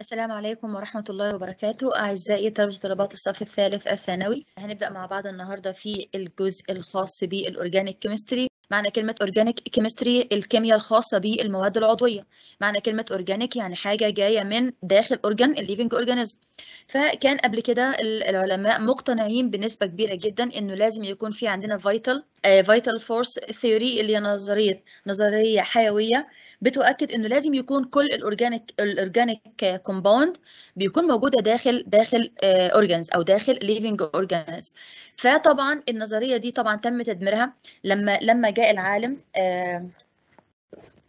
السلام عليكم ورحمة الله وبركاته أعزائي طلبة طلبات الصف الثالث الثانوي هنبدأ مع بعض النهاردة في الجزء الخاص بالأورجانيك كيمستري معنى كلمة organic chemistry الكيمياء الخاصة بالمواد العضوية معنى كلمة organic يعني حاجة جاية من داخل أورجان الليفينج أورجانيزم فكان قبل كده العلماء مقتنعين بنسبة كبيرة جدا إنه لازم يكون في عندنا vital آه، vital force theory اللي هي نظرية نظرية حيوية بتؤكد إنه لازم يكون كل الأورجانيك الأورجانيك كومباوند بيكون موجودة داخل داخل أورجانز آه، أو داخل ليفينج أورجانيزم فطبعا النظريه دي طبعا تم تدميرها لما لما جاء العالم آه،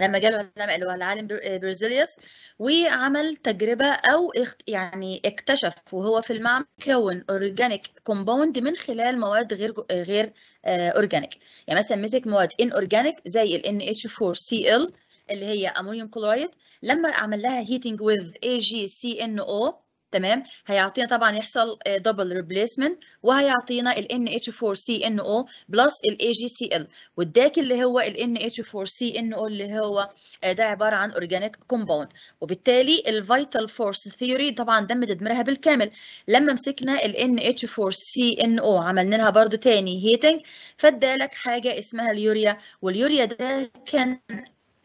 لما جاء العلماء اللي هو العالم برزيليوس آه، وعمل تجربه او يعني اكتشف وهو في المعمل كون اورجانيك كومباوند من خلال مواد غير آه، غير اورجانيك يعني مثلا مسك مواد ان اورجانيك زي ال NH4Cl اللي هي امونيوم كلورايد لما عمل لها هيتنج ويز AgCNO تمام هيعطينا طبعا يحصل دبل آه، ريبليسمنت وهيعطينا ال NH4CNO بلس ال AgCl واداك اللي هو ال NH4CNO اللي هو آه، ده عباره عن اورجانيك كومباوند وبالتالي الفيتال فورس ثيوري طبعا ده تدميرها بالكامل لما مسكنا ال NH4CNO عملنا لها برده تاني هيتنج فادالك حاجه اسمها اليوريا واليوريا ده كان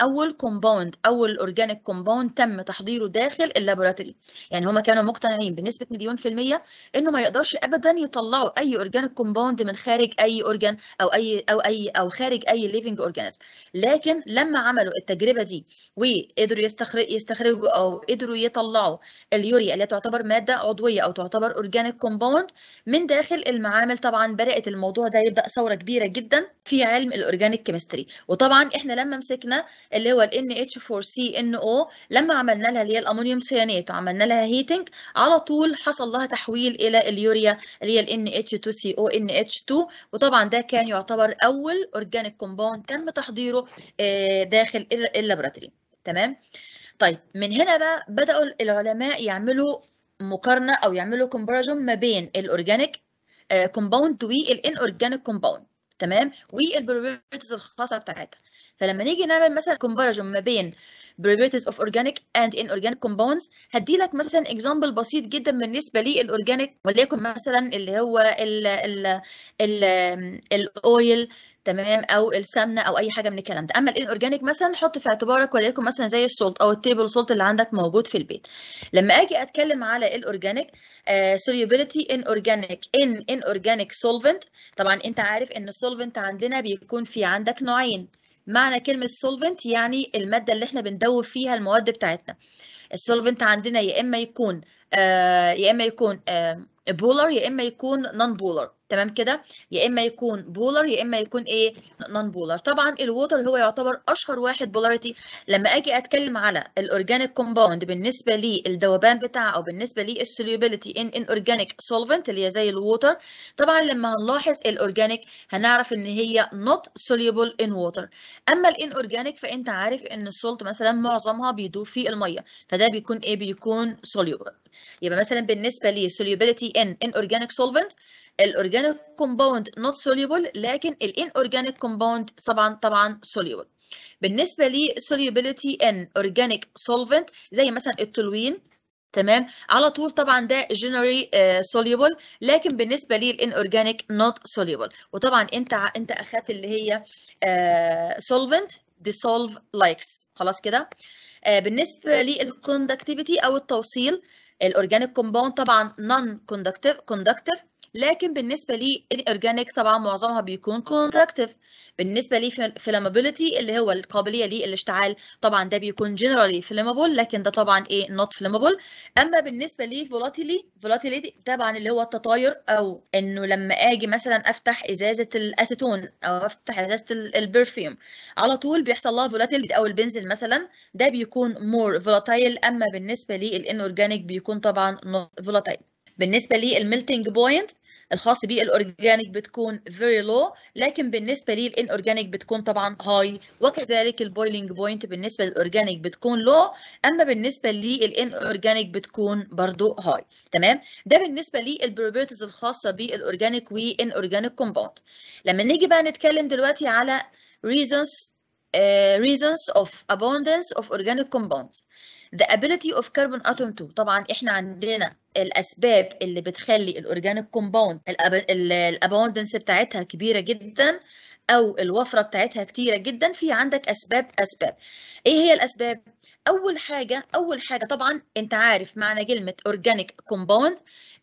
اول كومباوند اول اورجانيك كومباوند تم تحضيره داخل اللابوراتوري يعني هما كانوا مقتنعين بنسبه مليون في الميه انه ما يقدرش ابدا يطلعوا اي اورجانيك كومباوند من خارج اي اورجان او اي او اي او خارج اي ليفنج اورجانيزم لكن لما عملوا التجربه دي وقدروا يستخرج يستخرجوا او قدروا يطلعوا اليوريا اللي تعتبر ماده عضويه او تعتبر اورجانيك كومباوند من داخل المعامل طبعا بدات الموضوع ده يبدا ثوره كبيره جدا في علم الاورجانيك كيمستري وطبعا احنا لما مسكنا اللي هو ال NH4CNO لما عملنا لها اللي هي الامونيوم سيانات وعملنا لها هيتنج على طول حصل لها تحويل الى اليوريا اللي هي ال NH2CO NH2 وطبعا ده كان يعتبر اول اورجانيك كومباوند تم تحضيره آه، داخل اللابراتوري تمام طيب من هنا بقى بداوا العلماء يعملوا مقارنه او يعملوا كومباريزون ما بين الاورجانيك كومباوند والان اورجانيك كومباوند تمام والبروبرتيز الخاصه بتاعتها فلما نيجي نعمل مثلا كومباريجن ما بين derivatives of organic and inorganic compounds هدي لك مثلا اكزامبل بسيط جدا بالنسبه للاورجانيك وليكن مثلا اللي هو ال ال ال الاويل تمام او السمنه او اي حاجه من الكلام ده اما الانورجانيك مثلا حط في اعتبارك وليكن مثلا زي السولت او التيبل سولت اللي عندك موجود في البيت لما اجي اتكلم على الاورجانيك سوليوبيليتي ان اورجانيك ان ان اورجانيك سولفنت طبعا انت عارف ان السولفنت عندنا بيكون في عندك نوعين معنى كلمة solvent يعني المادة اللي احنا بندوب فيها المواد بتاعتنا السولفنت عندنا يا اما يكون آه يا اما يكون آه بولر يا اما يكون نون بولر تمام كده يا اما يكون بولر يا اما يكون ايه نون بولر طبعا الووتر هو يعتبر اشهر واحد بولاريتي لما اجي اتكلم على الاورجانيك كومباوند بالنسبه للذوبان بتاعه او بالنسبه للسوليوبيليتي ان ان اورجانيك سولفنت اللي هي زي الووتر طبعا لما هنلاحظ الاورجانيك هنعرف ان هي نوت soluble ان ووتر اما الان اورجانيك فانت عارف ان السولت مثلا معظمها بيدوب في الميه فده بيكون ايه بيكون soluble يبقى مثلا بالنسبه للسوليوبيليتي ان ان اورجانيك سولفنت الاورجانيك كومباوند نوت سوليبل لكن الان اورجانيك كومباوند طبعا طبعا سوليبل بالنسبه لي سوليبيليتي ان اورجانيك سولفنت زي مثلا التولوين تمام على طول طبعا ده جنري سوليبل آه، لكن بالنسبه لي الان اورجانيك نوت سوليبل وطبعا انت انت اخذت اللي هي سولفنت ديسولف لايكس خلاص كده آه، بالنسبه للكوندكتيفيتي او التوصيل الاورجانيك كومباوند طبعا نون كوندكتيف كوندكتيف لكن بالنسبه الأورجانيك طبعا معظمها بيكون كونتراكتيف بالنسبه لفلامابيلتي اللي هو القابليه للاشتعال طبعا ده بيكون جنرالي فلامابل لكن ده طبعا ايه نوت فلامابل اما بالنسبه فولاتيلي فولاتيليتي طبعا اللي هو التطاير او انه لما اجي مثلا افتح ازازه الاسيتون او افتح ازازه البرفيوم على طول بيحصل لها فولاتيل او البنزل مثلا ده بيكون مور فولاتيل اما بالنسبه الإنورجانيك بيكون طبعا نوت فولاتيل بالنسبه للميلتنج بوينت الخاص بالاورجانيك بتكون very low لكن بالنسبه للانورجانيك بتكون طبعا high وكذلك البويلنج بوينت بالنسبه للاورجانيك بتكون low اما بالنسبه للانورجانيك بتكون برضو high تمام ده بالنسبه للبروبرتيز الخاصه بالاورجانيك وانورجانيك كومباوند لما نيجي بقى نتكلم دلوقتي على reasons uh, reasons of abundance of organic compounds the ability of carbon atom to طبعا احنا عندنا الاسباب اللي بتخلي الاورجانيك كومباوند الابوندنس بتاعتها كبيره جدا او الوفره بتاعتها كتيره جدا في عندك اسباب اسباب ايه هي الاسباب اول حاجه اول حاجه طبعا انت عارف معنى كلمه اورجانيك كومباوند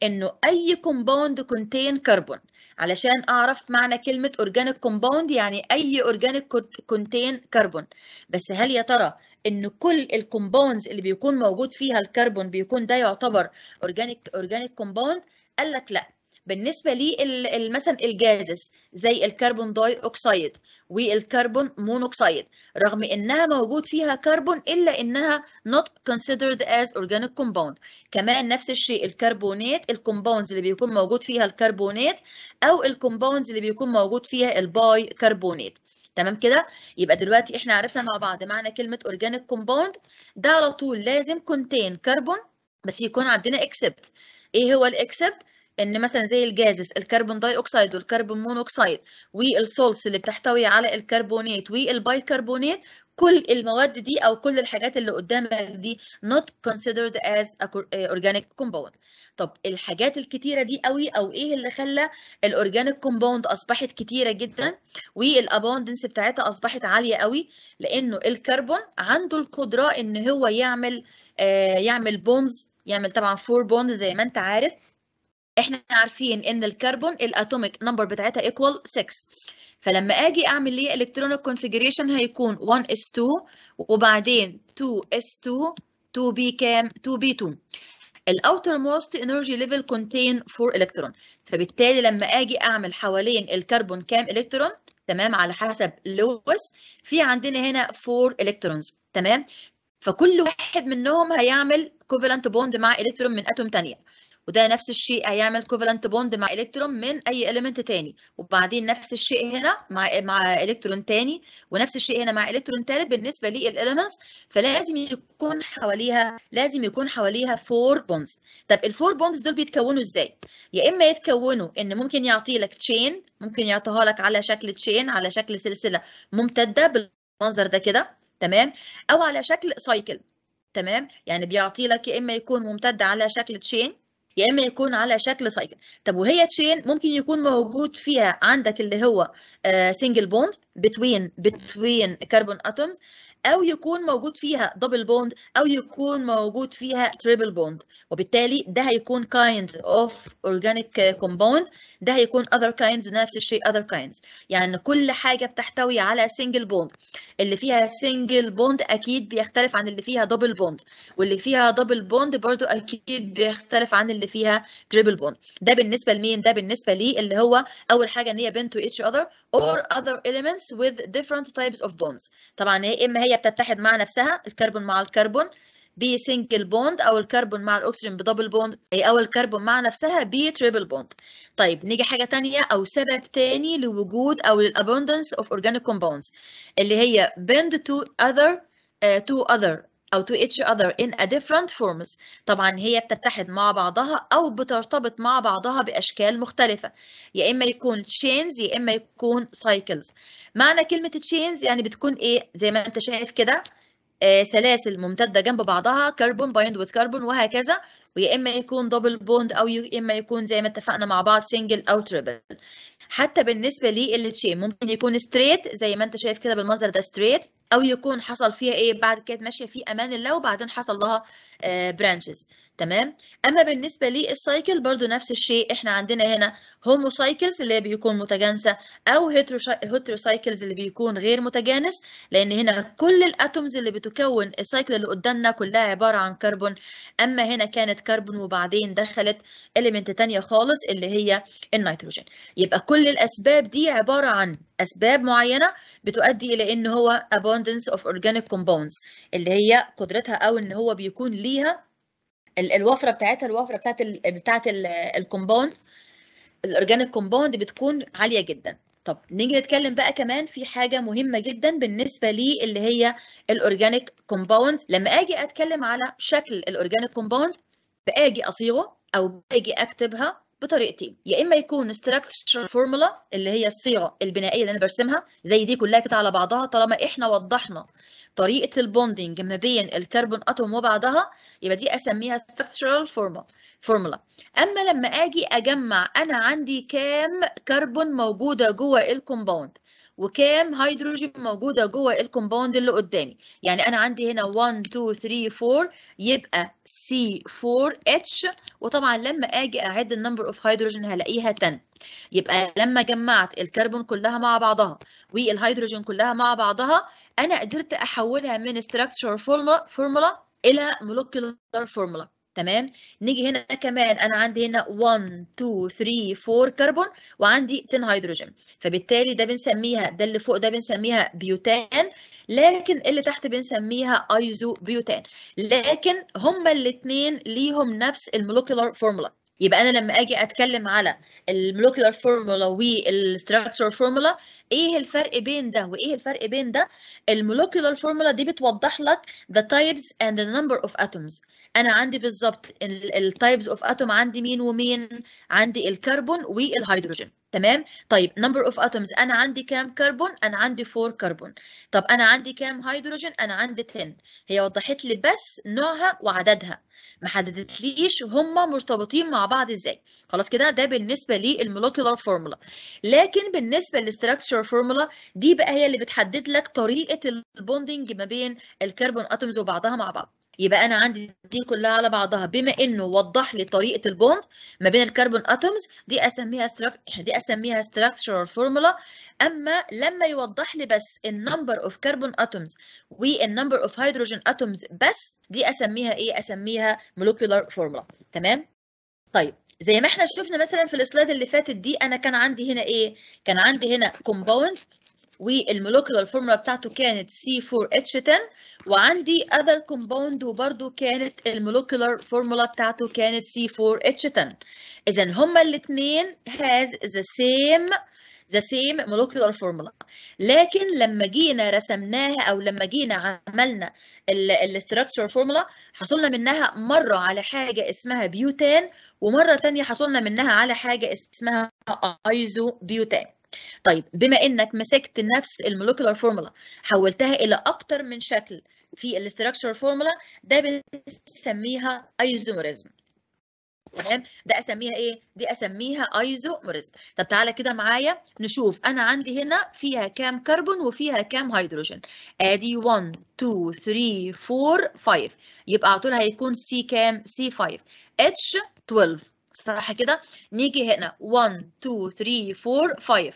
انه اي كومباوند كونتين كربون علشان اعرف معنى كلمه اورجانيك كومباوند يعني اي اورجانيك كونتين كربون بس هل يا ترى ان كل الكومباوندز اللي بيكون موجود فيها الكربون بيكون ده يعتبر اورجانيك اورجانيك كومباوند قال لك لا بالنسبه لي مثلا الجازز زي الكربون داي اوكسايد والكربون مونوكسايد رغم انها موجود فيها كربون الا انها not considered as organic compound كمان نفس الشيء الكربونات الكومباوندز اللي بيكون موجود فيها الكربونات او الكومباوندز اللي بيكون موجود فيها الباي كربونات تمام كده يبقى دلوقتي احنا عرفنا مع بعض معنى كلمه اورجانيك كومباوند ده على طول لازم كونتين كربون بس يكون عندنا اكسبت ايه هو الاكسبت ان مثلا زي الجازس الكربون داي اوكسيد والكربون مونوكسيد والسولتس اللي بتحتوي على الكربونات والبايكربونات كل المواد دي او كل الحاجات اللي قدامك دي not considered as آه، organic compound طب الحاجات الكتيرة دي قوي او ايه اللي خلى الاورجانيك كومباوند اصبحت كتيرة جدا والابوندنس بتاعتها اصبحت عالية قوي لانه الكربون عنده القدرة ان هو يعمل آه يعمل بونز يعمل طبعا فور بوند زي ما انت عارف احنا عارفين ان الكربون الاتوميك نمبر بتاعتها ايكوال 6 فلما اجي اعمل ليه الكترونيك كونفيجريشن هيكون 1 s 2 وبعدين 2 s 2 2 b كام 2 b 2 الاوتر موست انرجي ليفل كونتين 4 الكترون فبالتالي لما اجي اعمل حوالين الكربون كام الكترون تمام على حسب لويس في عندنا هنا 4 الكترونز تمام فكل واحد منهم هيعمل كوفالنت بوند مع الكترون من اتوم ثانيه وده نفس الشيء هيعمل كوفالنت بوند مع الكترون من اي اليمنت تاني وبعدين نفس الشيء هنا مع مع الكترون تاني ونفس الشيء هنا مع الكترون تالت بالنسبه للاليمنتس فلازم يكون حواليها لازم يكون حواليها فور بوندز طب الفور بوندز دول بيتكونوا ازاي يا اما يتكونوا ان ممكن يعطي لك تشين ممكن يعطيها لك على شكل تشين على شكل سلسله ممتده بالمنظر ده كده تمام او على شكل سايكل تمام يعني بيعطي لك يا اما يكون ممتد على شكل تشين يا اما يكون على شكل سايكل طب وهي تشين ممكن يكون موجود فيها عندك اللي هو سنجل بوند بتوين بتوين كربون اتومز او يكون موجود فيها دبل بوند او يكون موجود فيها تريبل بوند وبالتالي ده هيكون كايند اوف اورجانيك كومباوند ده هيكون اذر كايندز نفس الشيء اذر كايندز يعني كل حاجه بتحتوي على سنجل بوند اللي فيها سنجل بوند اكيد بيختلف عن اللي فيها دبل بوند واللي فيها دبل بوند برضو اكيد بيختلف عن اللي فيها تريبل بوند ده بالنسبه لمين ده بالنسبه لي اللي هو اول حاجه ان هي بين تو اتش اذر اور اذر اليمنتس وذ ديفرنت تايبس اوف بوندز طبعا هي اما هي هي بتتحد مع نفسها الكربون مع الكربون بسنجل بوند او الكربون مع الاكسجين بدبل بوند او الكربون مع نفسها بتريبل بوند طيب نيجي حاجه ثانيه او سبب ثاني لوجود او للابوندنس اوف اورجانيك كومباوندز اللي هي بند تو اذر تو اذر أو to each other in a different forms طبعا هي بتتحد مع بعضها أو بترتبط مع بعضها بأشكال مختلفة يا إما يكون chains يا إما يكون cycles معنى كلمة chains يعني بتكون إيه زي ما أنت شايف كده آه سلاسل ممتدة جنب بعضها كربون bind with كربون وهكذا ويا إما يكون double bond أو يا إما يكون زي ما اتفقنا مع بعض single أو triple حتى بالنسبة للتشين ممكن يكون straight زي ما أنت شايف كده بالمنظر ده straight او يكون حصل فيها ايه بعد كده ماشيه في امان الله وبعدين حصل لها برانشز آه، تمام اما بالنسبه للسايكل برضو نفس الشيء احنا عندنا هنا هومو سايكلز اللي بيكون متجانسه او هترو هترو سايكلز اللي بيكون غير متجانس لان هنا كل الاتومز اللي بتكون السايكل اللي قدامنا كلها عباره عن كربون اما هنا كانت كربون وبعدين دخلت اليمنت ثانيه خالص اللي هي النيتروجين يبقى كل الاسباب دي عباره عن اسباب معينه بتؤدي الى ان هو abundance of organic compounds اللي هي قدرتها او ان هو بيكون ليها الوفره بتاعتها الوفره بتاعت الـ بتاعت الكومباوند الاورجانيك كومباوند بتكون عاليه جدا طب نيجي نتكلم بقى كمان في حاجه مهمه جدا بالنسبه لي اللي هي الاورجانيك كومباوند لما اجي اتكلم على شكل الاورجانيك كومباوند باجي اصيغه او باجي اكتبها بطريقتين يا اما يكون ستراكشر فورمولا اللي هي الصيغه البنائيه اللي انا برسمها زي دي كلها كده على بعضها طالما احنا وضحنا طريقه البوندنج ما بين الكربون اتوم وبعضها يبقى دي اسميها structural formula formula اما لما اجي اجمع انا عندي كام كربون موجوده جوه الكومباوند وكام هيدروجين موجوده جوه الكومباوند اللي قدامي يعني انا عندي هنا 1 2 3 4 يبقى C4H وطبعا لما اجي اعد النمبر اوف هيدروجين هلاقيها 10 يبقى لما جمعت الكربون كلها مع بعضها والهيدروجين كلها مع بعضها انا قدرت احولها من structure formula formula الى molecular formula تمام نيجي هنا كمان انا عندي هنا 1 2 3 4 كربون وعندي 10 هيدروجين فبالتالي ده بنسميها ده اللي فوق ده بنسميها بيوتان لكن اللي تحت بنسميها ايزو بيوتان لكن هما الاثنين ليهم نفس المولكيولار فورمولا يبقى انا لما اجي اتكلم على المولكيولار فورمولا والستراكشر فورمولا ايه الفرق بين ده وايه الفرق بين ده المولكيولر فورمولا دي بتوضح لك the types and the number of atoms انا عندي بالظبط التايبس اوف اتوم عندي مين ومين عندي الكربون والهيدروجين تمام طيب number of atoms انا عندي كام كربون انا عندي 4 كربون طب انا عندي كام هيدروجين انا عندي 10 هي وضحت لي بس نوعها وعددها ما حددتليش هما مرتبطين مع بعض ازاي خلاص كده ده بالنسبه للمولكيولار فورمولا لكن بالنسبه للاستراكشر فورمولا دي بقى هي اللي بتحدد لك طريقه البوندنج ما بين الكربون اتومز وبعضها مع بعض يبقى انا عندي دي كلها على بعضها بما انه وضح لي طريقه البوند ما بين الكربون اتومز دي اسميها يعني دي اسميها structural formula اما لما يوضح لي بس النمبر اوف كربون اتومز والنمبر اوف هيدروجين اتومز بس دي اسميها ايه اسميها molecular formula تمام طيب زي ما احنا شفنا مثلا في السلايد اللي فاتت دي انا كان عندي هنا ايه كان عندي هنا كومباوند والمولوكيولار فورمولا بتاعته كانت C4H10 وعندي other compound وبرده كانت المولوكيولار فورمولا بتاعته كانت C4H10 اذا هما الاثنين has the same the same molecular formula لكن لما جينا رسمناها او لما جينا عملنا الاستراكشر فورمولا حصلنا منها مره على حاجه اسمها بيوتان ومره ثانيه حصلنا منها على حاجه اسمها ايزو بيوتان طيب بما انك مسكت نفس المولكيولار فورمولا حولتها الى اكتر من شكل في الاستراكشر فورمولا ده بنسميها ايزوموريزم تمام ده اسميها ايه دي اسميها ايزوموريزم طب تعالى كده معايا نشوف انا عندي هنا فيها كام كربون وفيها كام هيدروجين ادي 1 2 3 4 5 يبقى على طول هيكون سي كام سي 5 اتش 12 صح كده نيجي هنا 1 2 3 4 5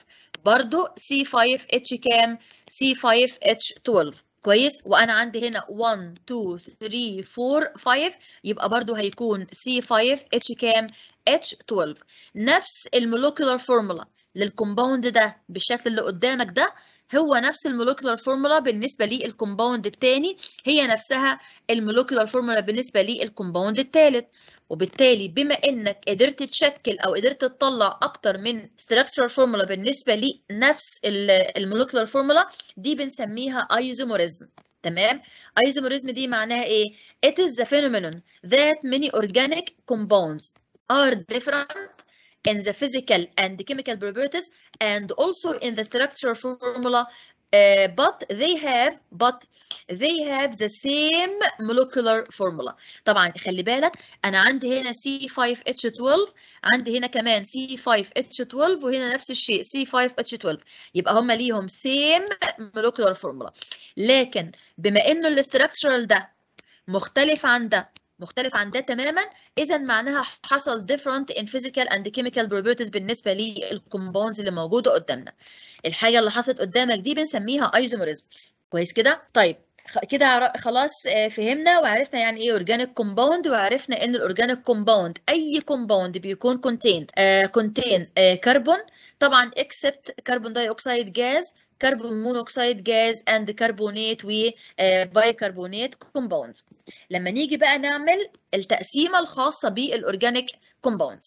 برضو C5H كام C5H12 كويس وانا عندي هنا 1 2 3 4 5 يبقى برضو هيكون C5H كام H12 نفس المولكيولر فورمولا للكومباوند ده بالشكل اللي قدامك ده هو نفس المولكيولر فورمولا بالنسبة للكومباوند الثاني هي نفسها المولكيولر فورمولا بالنسبة للكومباوند الثالث وبالتالي بما انك قدرت تشكل او قدرت تطلع اكتر من structural formula بالنسبه لنفس المولكيولار فورمولا دي بنسميها ايزوموريزم تمام ايزوموريزم دي معناها ايه it is the phenomenon that many organic compounds are different in the physical and chemical properties and also in the structural formula آه، but they have but they have the same molecular formula طبعا خلي بالك انا عندي هنا C5H12 عندي هنا كمان C5H12 وهنا نفس الشيء C5H12 يبقى هم ليهم same molecular formula لكن بما انه الاستراكشرال ده مختلف عن ده مختلف عن ده تماما اذا معناها حصل different in physical and chemical properties بالنسبه للكومباوندز اللي موجوده قدامنا الحاجه اللي حصلت قدامك دي بنسميها ايزومورزم كويس كده طيب كده خلاص آه، فهمنا وعرفنا يعني ايه اورجانيك كومباوند وعرفنا ان الاورجانيك كومباوند اي كومباوند بيكون كونتين كونتين كربون طبعا اكسبت كربون داي اوكسيد جاز كربون مونوكسيد جاز اند كربونات وبايكربونات كومباوند لما نيجي بقى نعمل التقسيمه الخاصه بالاورجانيك كومباوند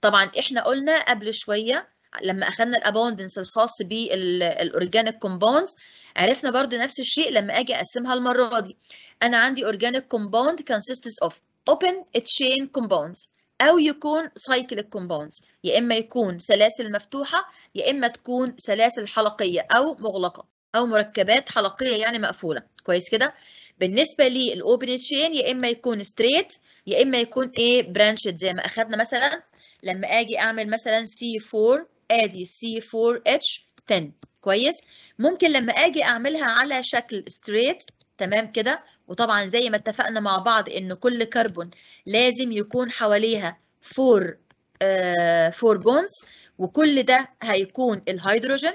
طبعا احنا قلنا قبل شويه لما اخذنا الابوندنس الخاص بالاورجانيك كومباوندز عرفنا برضو نفس الشيء لما اجي اقسمها المره دي انا عندي اورجانيك كومباوند كونسيستس اوف اوبن تشين كومباوندز او يكون سايكليك كومباوندز يا اما يكون سلاسل مفتوحه يا اما تكون سلاسل حلقيه او مغلقه او مركبات حلقيه يعني مقفوله كويس كده بالنسبه للاوبن تشين يا اما يكون ستريت يا اما يكون ايه برانشد زي ما اخذنا مثلا لما اجي اعمل مثلا سي 4 ادي C4H10 كويس ممكن لما اجي اعملها على شكل ستريت تمام كده وطبعا زي ما اتفقنا مع بعض ان كل كربون لازم يكون حواليها 4 فور 4 بونز وكل ده هيكون الهيدروجين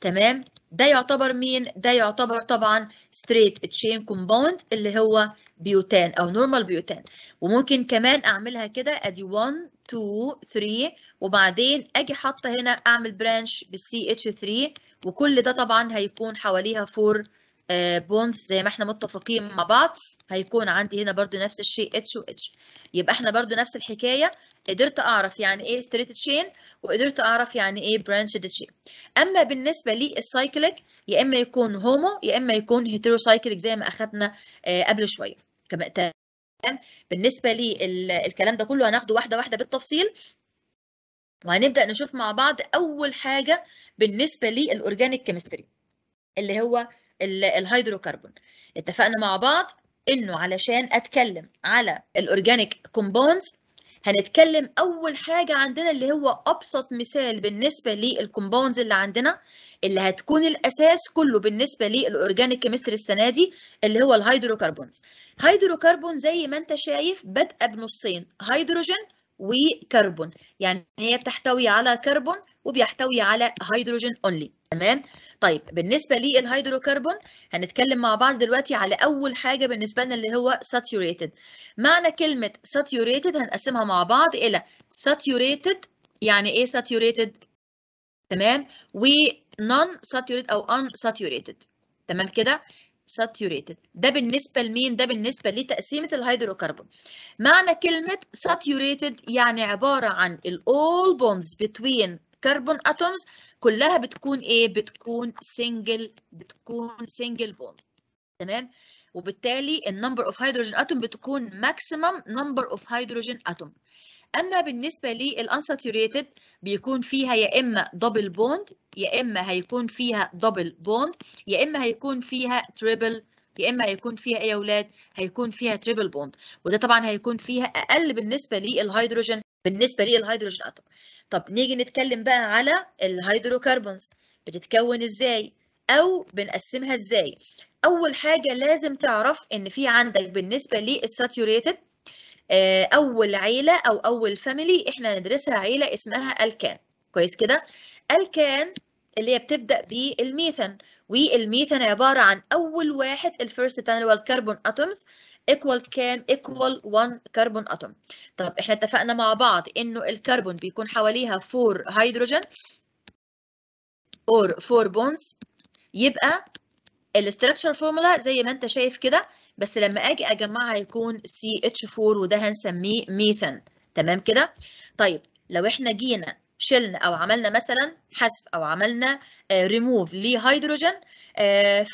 تمام ده يعتبر مين ده يعتبر طبعا ستريت تشين كومباوند اللي هو بيوتان او نورمال بيوتان وممكن كمان اعملها كده ادي 1 2 3 وبعدين اجي حاطه هنا اعمل برانش بالسي اتش 3 وكل ده طبعا هيكون حواليها 4 بونز آه، زي ما احنا متفقين مع بعض هيكون عندي هنا برده نفس الشيء اتش واتش يبقى احنا برده نفس الحكايه قدرت اعرف يعني ايه ستريت تشين وقدرت اعرف يعني ايه برانشد تشين اما بالنسبه للسايكليك يا اما يكون هومو يا اما يكون هيتروسايكليك زي ما اخذنا آه، قبل شويه كما بالنسبه لي الكلام ده كله هناخده واحده واحده بالتفصيل وهنبدا نشوف مع بعض اول حاجه بالنسبه للاورجانيك كيمستري اللي هو الهيدروكربون اتفقنا مع بعض انه علشان اتكلم على الاورجانيك كومباوندز هنتكلم أول حاجة عندنا اللي هو أبسط مثال بالنسبة للكومباوندز اللي عندنا اللي هتكون الأساس كله بالنسبة للأورجانيك كيمستري السنة دي اللي هو الهيدروكربونز هيدروكربون زي ما أنت شايف بادئة بنصين هيدروجين وكربون يعني هي بتحتوي على كربون وبيحتوي على هيدروجين اونلي تمام طيب بالنسبه للهيدروكربون هنتكلم مع بعض دلوقتي على اول حاجه بالنسبه لنا اللي هو saturated معنى كلمه saturated هنقسمها مع بعض الى saturated يعني ايه saturated تمام ونون ساتوريتد او او unsaturated تمام كده saturated ده بالنسبة لمين؟ ده بالنسبة لتقسيمة الهيدروكربون معنى كلمة saturated يعني عبارة عن ال all bonds between كربون اتومز كلها بتكون ايه بتكون سنجل بتكون سنجل بوند تمام وبالتالي النمبر اوف هيدروجين اتوم بتكون ماكسيمم نمبر اوف هيدروجين اتوم اما بالنسبه للانساتوريتد بيكون فيها يا اما دبل بوند يا اما هيكون فيها دبل بوند يا اما هيكون فيها تريبل يا اما هيكون فيها ايه يا اولاد هيكون فيها تريبل بوند وده طبعا هيكون فيها اقل بالنسبه للهيدروجين بالنسبه للهيدروجين اتوم طب نيجي نتكلم بقى على الهيدروكربونز بتتكون ازاي او بنقسمها ازاي اول حاجه لازم تعرف ان في عندك بالنسبه للساتوريتد آه، اول عيله او اول فاميلي احنا ندرسها عيله اسمها الكان كويس كده الكان اللي هي بتبدا بالميثان والميثان عباره عن اول واحد الفيرست تاني اللي هو الكربون اتومز ايكوال كام ايكوال 1 كربون اتوم طب احنا اتفقنا مع بعض انه الكربون بيكون حواليها 4 هيدروجين اور 4 بونز يبقى الاستراكشر فورمولا زي ما انت شايف كده بس لما اجي اجمعها يكون سي اتش 4 وده هنسميه ميثان تمام كده طيب لو احنا جينا شلنا او عملنا مثلا حذف او عملنا ريموف آه، لهيدروجين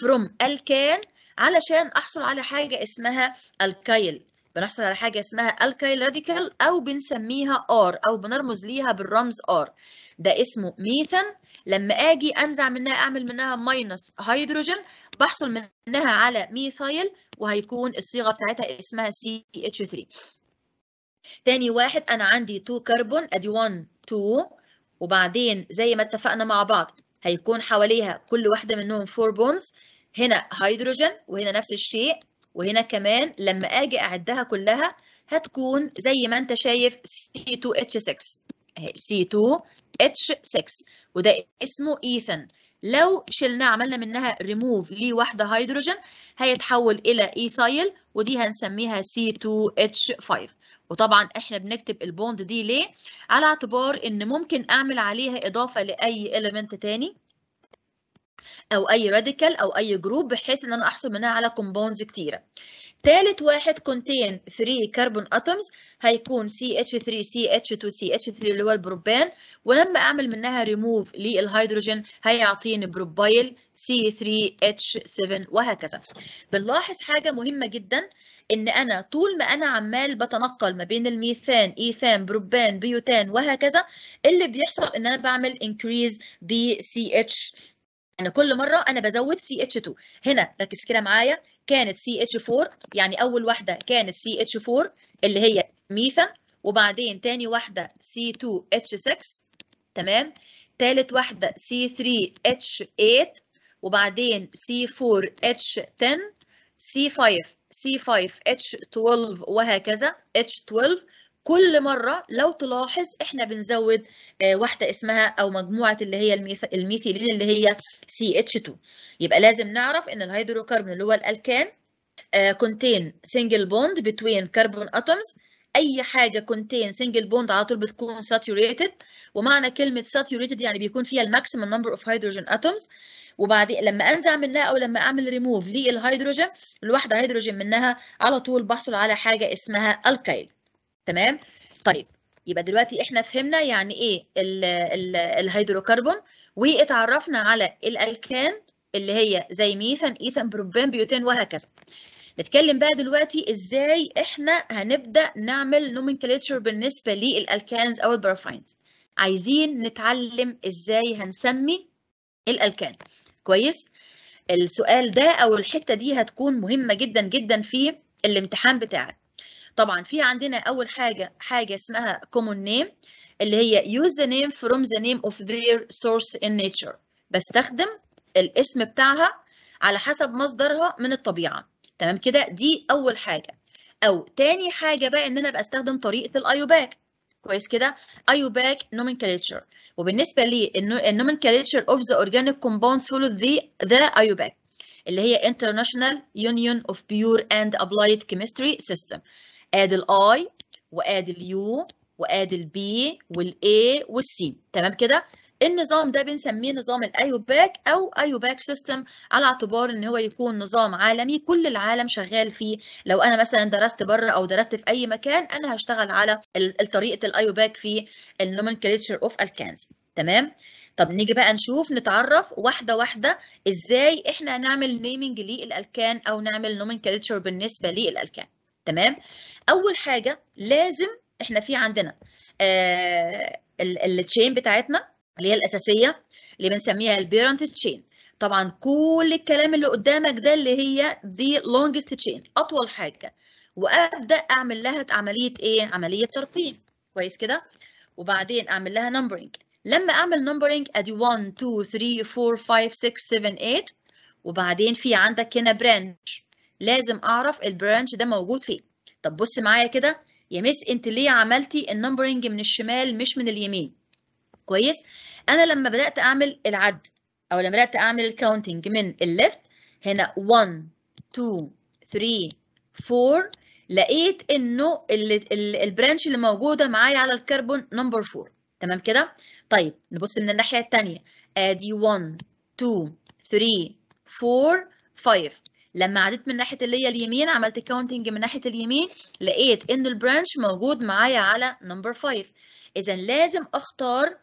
فروم آه، الكان علشان احصل على حاجه اسمها الكايل بنحصل على حاجه اسمها الكايل راديكال او بنسميها ار او بنرمز ليها بالرمز ار ده اسمه ميثان لما اجي انزع منها اعمل منها ماينس هيدروجين بحصل منها على ميثايل وهيكون الصيغه بتاعتها اسمها CH3 تاني واحد انا عندي 2 كربون ادي 1 2 وبعدين زي ما اتفقنا مع بعض هيكون حواليها كل واحده منهم 4 بونز هنا هيدروجين وهنا نفس الشيء وهنا كمان لما اجي اعدها كلها هتكون زي ما انت شايف C2H6 C2H6 وده اسمه ايثان لو شلنا عملنا منها ريموف لواحدة هيدروجين هيتحول إلى إيثايل ودي هنسميها C2H5 وطبعا احنا بنكتب البوند دي ليه على اعتبار ان ممكن اعمل عليها اضافه لاي اليمنت تاني او اي راديكال او اي جروب بحيث ان انا احصل منها على كومباوندز كتيره ثالث واحد كونتين 3 كربون اتومز هيكون CH3CH2CH3 اللي هو البروبان ولما اعمل منها ريموف للهيدروجين هيعطيني بروبايل C3H7 وهكذا بنلاحظ حاجه مهمه جدا ان انا طول ما انا عمال بتنقل ما بين الميثان ايثان بروبان بيوتان وهكذا اللي بيحصل ان انا بعمل انكريز ب CH انا كل مره انا بزود CH2 هنا ركز كده معايا كانت سي اتش 4 يعني اول واحده كانت سي اتش 4 اللي هي ميثان وبعدين تاني واحده سي 2 اتش 6 تمام تالت واحده سي 3 اتش 8 وبعدين سي 4 اتش 10 سي 5 سي 5 اتش 12 وهكذا اتش 12 كل مره لو تلاحظ احنا بنزود آه، واحده اسمها او مجموعه اللي هي الميثيلين اللي هي سي اتش 2 يبقى لازم نعرف ان الهيدروكربون اللي هو الالكان كونتين سنجل بوند بتوين كربون اتومز اي حاجه كونتين سنجل بوند على طول بتكون saturated ومعنى كلمه saturated يعني بيكون فيها الماكسيمم نمبر اوف هيدروجين اتومز وبعدين لما انزع منها او لما اعمل ريموف للهيدروجين الواحده هيدروجين منها على طول بحصل على حاجه اسمها الكايل تمام طيب يبقى دلوقتي احنا فهمنا يعني ايه الهيدروكربون واتعرفنا على الالكان اللي هي زي ميثان ايثان بروبان بيوتين وهكذا نتكلم بقى دلوقتي ازاي احنا هنبدا نعمل نومنكليتشر بالنسبه للالكانز او البارافاينز عايزين نتعلم ازاي هنسمي الالكان كويس السؤال ده او الحته دي هتكون مهمه جدا جدا في الامتحان بتاعك طبعا في عندنا اول حاجه حاجه اسمها common name اللي هي use the name from the name of their source in nature بستخدم الاسم بتاعها على حسب مصدرها من الطبيعه تمام كده دي اول حاجه او تاني حاجه بقى ان انا بستخدم طريقه الايوباك كويس كده ايوباك نومنكليتشر وبالنسبه للنومنكليتشر اوف ذا اورجانيك كومباوندز ثرو ذا ايوباك اللي هي International Union of Pure and Applied Chemistry System ادي الاي وادي اليو وادي البي والاي والسي تمام كده النظام ده بنسميه نظام الايوباك او ايوباك سيستم على اعتبار ان هو يكون نظام عالمي كل العالم شغال فيه لو انا مثلا درست بره او درست في اي مكان انا هشتغل على طريقه الايوباك في النومنكليتشر اوف الكانز تمام طب نيجي بقى نشوف نتعرف واحده واحده ازاي احنا هنعمل نيمنج للالكان او نعمل نومنكليتشر بالنسبه للالكان تمام اول حاجه لازم احنا في عندنا آه، التشين بتاعتنا اللي هي الاساسيه اللي بنسميها البيرنت تشين طبعا كل الكلام اللي قدامك ده اللي هي the longest chain اطول حاجه وابدا اعمل لها عمليه ايه عمليه ترتيب كويس كده وبعدين اعمل لها numbering لما اعمل numbering ادي 1 2 3 4 5 6 7 8 وبعدين في عندك هنا branch لازم اعرف البرانش ده موجود فين طب بص معايا كده يا مس انت ليه عملتي النمبرنج من الشمال مش من اليمين كويس انا لما بدات اعمل العد او لما بدات اعمل الكاونتنج من الليفت هنا 1 2 3 4 لقيت انه البرانش اللي موجوده معايا على الكربون نمبر 4 تمام كده طيب نبص من الناحيه الثانيه ادي 1 2 3 4 5 لما عديت من ناحيه اللي هي اليمين عملت كاونتنج من ناحيه اليمين لقيت ان البرانش موجود معايا على نمبر 5 اذا لازم اختار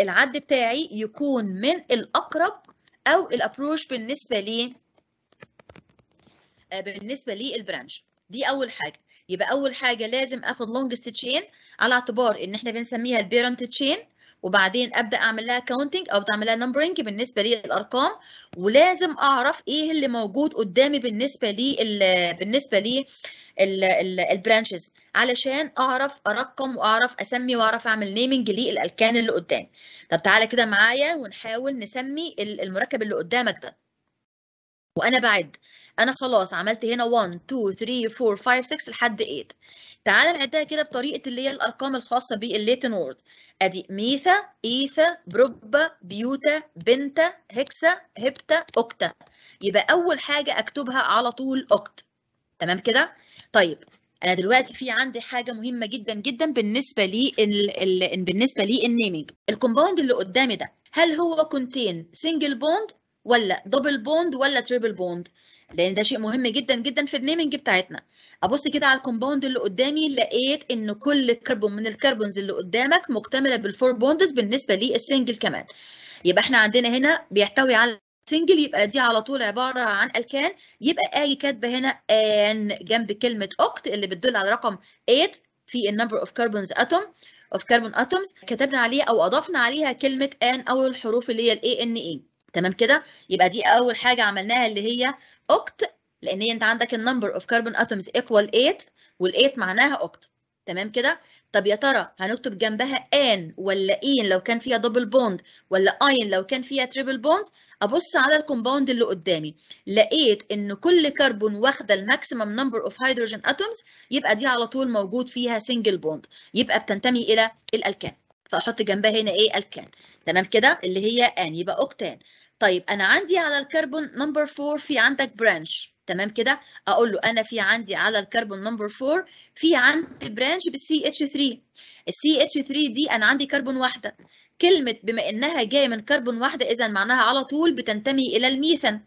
العد بتاعي يكون من الاقرب او الابروش بالنسبه لي آه، بالنسبه للبرانش دي اول حاجه يبقى اول حاجه لازم اخد لونجست تشين على اعتبار ان احنا بنسميها البيرنت تشين وبعدين ابدا اعمل لها كاونتنج او تعمل لها نمبرنج بالنسبه للارقام ولازم اعرف ايه اللي موجود قدامي بالنسبه لي بالنسبه لي البرانشز علشان اعرف ارقم واعرف اسمي واعرف اعمل نيمنج للالكان اللي قدامي طب تعالى كده معايا ونحاول نسمي المركب اللي قدامك ده وانا بعد انا خلاص عملت هنا 1 2 3 4 5 6 لحد 8 تعال نعدها كده بطريقه اللي هي الارقام الخاصه بالليتن وورد ادي ميثا ايثا بروبا بيوتا بنتا هكسا هبتا اوكتا يبقى اول حاجه اكتبها على طول اوكت تمام كده طيب انا دلوقتي في عندي حاجه مهمه جدا جدا بالنسبه لي الـ الـ بالنسبه لي النيمينج الكومباوند اللي قدامي ده هل هو كونتين سنجل بوند ولا دبل بوند ولا تريبل بوند لان ده شيء مهم جدا جدا في النيمنج بتاعتنا ابص كده على الكومباوند اللي قدامي لقيت ان كل كربون من الكربونز اللي قدامك مكتمله بالفور بوندز بالنسبه للسنجل كمان يبقى احنا عندنا هنا بيحتوي على سنجل يبقى دي على طول عباره عن الكان يبقى اي كاتبه هنا ان جنب كلمه اوكت اللي بتدل على رقم 8 في النمبر اوف كربونز اتوم اوف كربون اتومز كتبنا عليها او اضفنا عليها كلمه ان او الحروف اللي هي الاي ان اي e. تمام كده يبقى دي اول حاجه عملناها اللي هي اوكت لان انت عندك النمبر اوف كربون اتومز ايكوال 8 وال8 معناها اوكت تمام كده طب يا ترى هنكتب جنبها ان ولا اين e لو كان فيها دبل بوند ولا اين لو كان فيها تريبل بوند ابص على الكومباوند اللي قدامي لقيت ان كل كربون واخده الماكسيمم نمبر اوف هيدروجين اتومز يبقى دي على طول موجود فيها سنجل بوند يبقى بتنتمي الى الالكان فاحط جنبها هنا ايه الكان تمام كده اللي هي ان يبقى اوكتان طيب انا عندي على الكربون نمبر 4 في عندك برانش تمام كده اقول له انا في عندي على الكربون نمبر 4 في عندي برانش بالسي اتش 3 السي اتش 3 دي انا عندي كربون واحده كلمه بما انها جايه من كربون واحده اذا معناها على طول بتنتمي الى الميثان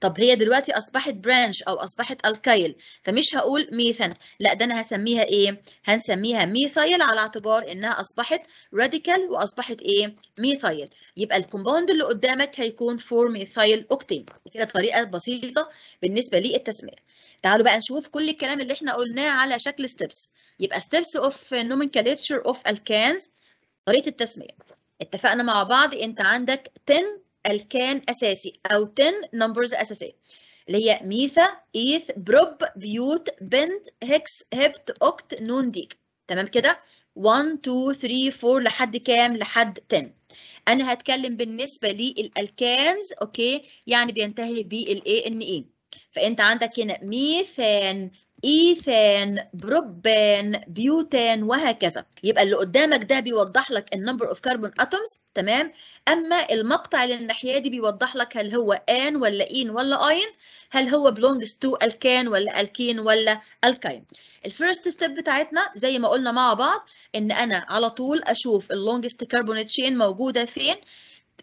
طب هي دلوقتي اصبحت برانش او اصبحت الكايل فمش هقول ميثان لا ده انا هسميها ايه هنسميها ميثايل على اعتبار انها اصبحت راديكال واصبحت ايه ميثايل يبقى الكومباوند اللي قدامك هيكون فور ميثايل اوكتين كده طريقه بسيطه بالنسبه للتسميه تعالوا بقى نشوف كل الكلام اللي احنا قلناه على شكل ستيبس يبقى ستيبس اوف نومنكلاتشر اوف الكانز طريقه التسميه اتفقنا مع بعض انت عندك 10 الكان اساسي او 10 نمبرز اساسيه اللي هي ميثا ايث بروب بيوت بنت هكس هبت اوكت نون ديك تمام كده 1 2 3 4 لحد كام لحد 10 انا هتكلم بالنسبه للالكانز اوكي يعني بينتهي بالاي ان اي فانت عندك هنا ميثان ايثان بروبان بيوتان وهكذا يبقى اللي قدامك ده بيوضح لك النمبر اوف كربون اتومز تمام اما المقطع اللي الناحيه دي بيوضح لك هل هو ان ولا اين ولا اين هل هو بلونجز تو الكان ولا الكين ولا الكاين الفيرست ستيب بتاعتنا زي ما قلنا مع بعض ان انا على طول اشوف اللونجست كربون تشين موجوده فين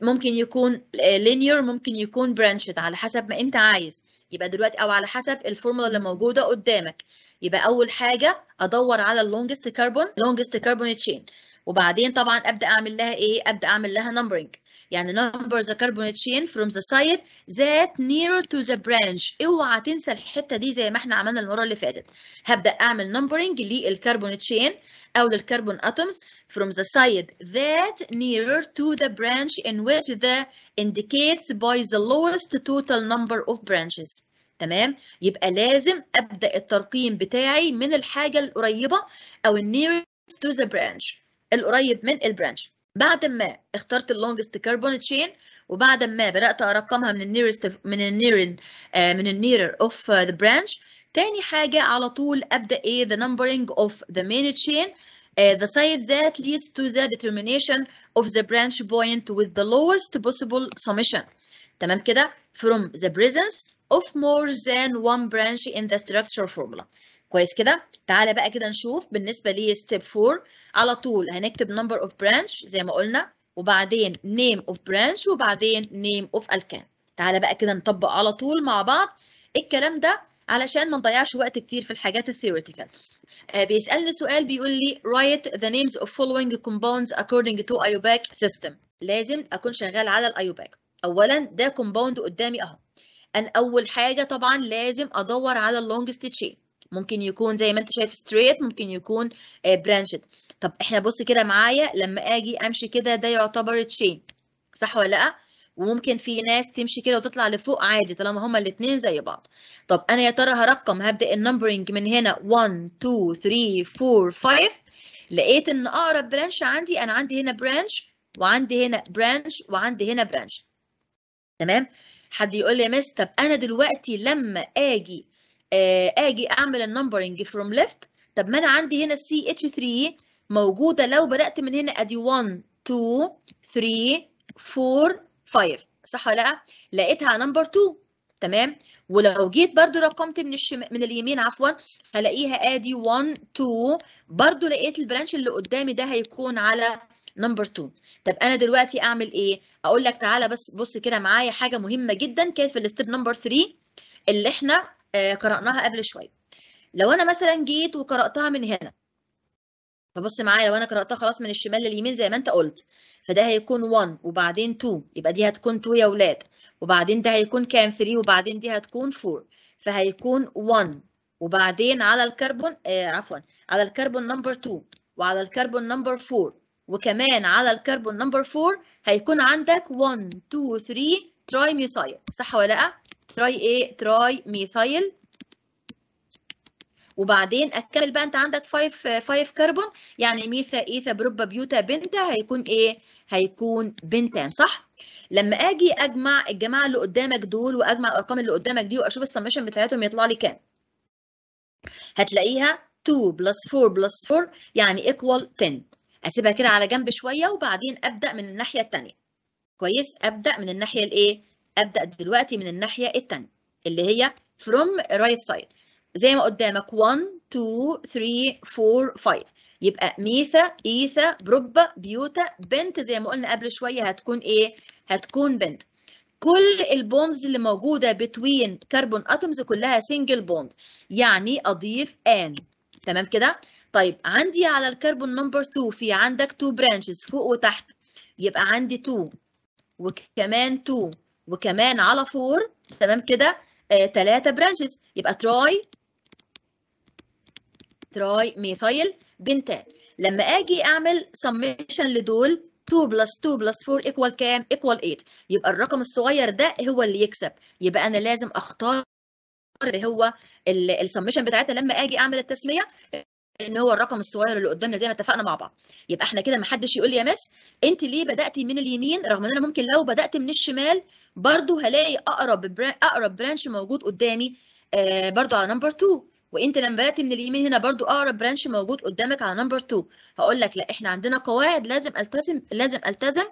ممكن يكون لينير آه، ممكن يكون برانشد على حسب ما انت عايز يبقى دلوقتي او على حسب الفورمولا اللي موجوده قدامك يبقى اول حاجه ادور على اللونجست كربون لونجست كربون تشين وبعدين طبعا ابدا اعمل لها ايه ابدا اعمل لها نمبرنج يعني number the carbonate chain from the site that nearer to the branch اوعى تنسى الحته دي زي ما احنا عملنا المره اللي فاتت هبدا اعمل numbering للكربونات chain او للكربون atoms from the side that nearer to the branch in which the indicates by the lowest total number of branches تمام يبقى لازم ابدا الترقيم بتاعي من الحاجه القريبه او nearer to the branch القريب من البرانش بعد ما اخترت اللونجست كربون تشين وبعد ما بدات ارقمها من النيرست من النيرن من النيرر اوف ذا برانش تاني حاجه على طول ابدا ايه the numbering of the main chain the site that leads to the determination of the branch point with the lowest possible summation تمام كده from the presence of more than one branch in the structure formula كويس كده تعالى بقى كده نشوف بالنسبه ستيب 4 على طول هنكتب number of branch زي ما قلنا وبعدين name of branch وبعدين name of الكان تعالى بقى كده نطبق على طول مع بعض الكلام ده علشان ما نضيعش وقت كتير في الحاجات الثيوريتيكال آه بيسالني سؤال بيقول لي write the names of following compounds according to ايوباك system لازم اكون شغال على الايوباك اولا ده كومباوند قدامي اهو انا اول حاجه طبعا لازم ادور على اللونجست تشين ممكن يكون زي ما انت شايف ستريت ممكن يكون برانشد آه، طب احنا بص كده معايا لما اجي امشي كده ده يعتبر تشين صح ولا لا وممكن في ناس تمشي كده وتطلع لفوق عادي طالما هما الاثنين زي بعض طب انا يا ترى هرقم هبدا النمبرنج من هنا 1 2 3 4 5 لقيت ان اقرب برانش عندي انا عندي هنا برانش وعندي هنا برانش وعندي هنا برانش تمام حد يقول لي يا مس طب انا دلوقتي لما اجي آه، اجي اعمل النمبرنج فروم ليفت طب ما انا عندي هنا سي اتش 3 موجوده لو بدات من هنا ادي 1 2 3 4 5 صح ولا لا لقيتها نمبر 2 تمام ولو جيت برضو رقمت من الشمال من اليمين عفوا هلاقيها ادي 1 2 برضو لقيت البرانش اللي قدامي ده هيكون على نمبر 2 طب انا دلوقتي اعمل ايه اقول لك تعالى بس بص كده معايا حاجه مهمه جدا كانت في الستيب نمبر 3 اللي احنا آه، قرأناها قبل شوية لو أنا مثلا جيت وقرأتها من هنا فبص معايا لو أنا قرأتها خلاص من الشمال لليمين زي ما أنت قلت فده هيكون 1 وبعدين 2 يبقى دي هتكون 2 يا ولاد وبعدين ده هيكون كام 3 وبعدين دي هتكون 4 فهيكون 1 وبعدين على الكربون آه عفوا على الكربون نمبر 2 وعلى الكربون نمبر 4 وكمان على الكربون نمبر 4 هيكون عندك 1 2 3 ترايميوسايد صح ولا لا تراي ايه تراي ميثايل وبعدين اكمل بقى انت عندك 5 5 كربون يعني ميثا ايثا بروبا بيوتا بنتا هيكون ايه هيكون بنتان صح لما اجي اجمع الجماعه اللي قدامك دول واجمع الارقام اللي قدامك دي واشوف السمشن بتاعتهم يطلع لي كام هتلاقيها 2 بلس 4 بلس 4 يعني ايكوال 10 اسيبها كده على جنب شويه وبعدين ابدا من الناحيه الثانيه كويس ابدا من الناحيه الايه ابدا دلوقتي من الناحيه الثانيه اللي هي from right side زي ما قدامك 1 2 3 4 5 يبقى ميثا ايثا بروبا بيوتا بنت زي ما قلنا قبل شويه هتكون ايه هتكون بنت كل البوندز اللي موجوده بتوين كربون اتومز كلها سنجل بوند يعني اضيف ان تمام كده طيب عندي على الكربون نمبر 2 في عندك 2 برانشز فوق وتحت يبقى عندي 2 وكمان 2 وكمان على فور تمام كده ثلاثة آه، برانشز يبقى تراي تراي ميثايل بنتان لما اجي اعمل سميشن لدول 2 بلس 2 بلس 4 ايكوال كام؟ ايكوال 8 يبقى الرقم الصغير ده هو اللي يكسب يبقى انا لازم اختار اللي هو السمشن بتاعتها لما اجي اعمل التسميه ان هو الرقم الصغير اللي قدامنا زي ما اتفقنا مع بعض يبقى احنا كده ما حدش يقول لي يا مس انت ليه بداتي من اليمين رغم ان انا ممكن لو بدات من الشمال برضو هلاقي اقرب برا... اقرب برانش موجود قدامي آه برضو على نمبر 2 وانت لما بدات من اليمين هنا برضو اقرب برانش موجود قدامك على نمبر 2 هقول لك لا احنا عندنا قواعد لازم التزم لازم التزم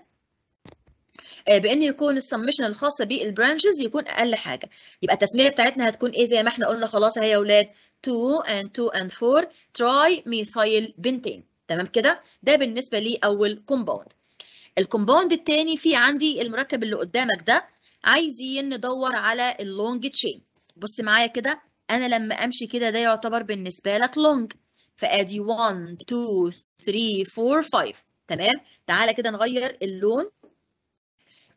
آه، بان يكون السمشن الخاصه بالبرانشز يكون اقل حاجه يبقى التسميه بتاعتنا هتكون ايه زي ما احنا قلنا خلاص اهي يا اولاد 2 and 2 and 4 تراي ميثايل بنتين تمام كده ده بالنسبه لاول كومباوند الكومباوند الثاني في عندي المركب اللي قدامك ده عايزين ندور على اللونج تشين بص معايا كده انا لما امشي كده ده يعتبر بالنسبه لك لونج فادي 1 2 3 4 5 تمام تعالى كده نغير اللون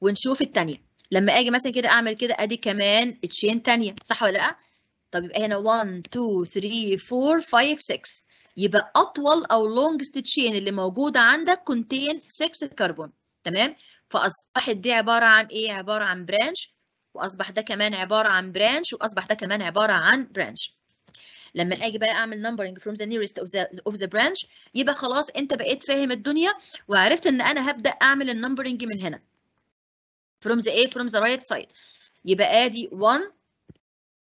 ونشوف الثانيه لما اجي مثلا كده اعمل كده ادي كمان تشين ثانيه صح ولا لا طب يبقى هنا 1 2 3 4 5 6 يبقى اطول او longest تشين اللي موجوده عندك contain 6 كربون تمام فاصبحت دي عباره عن ايه عباره عن برانش واصبح ده كمان عباره عن برانش واصبح ده كمان عباره عن برانش لما اجي بقى اعمل numbering from the nearest of the, of the branch يبقى خلاص انت بقيت فاهم الدنيا وعرفت ان انا هبدا اعمل النمبرنج من هنا from the A from the right side يبقى ادي 1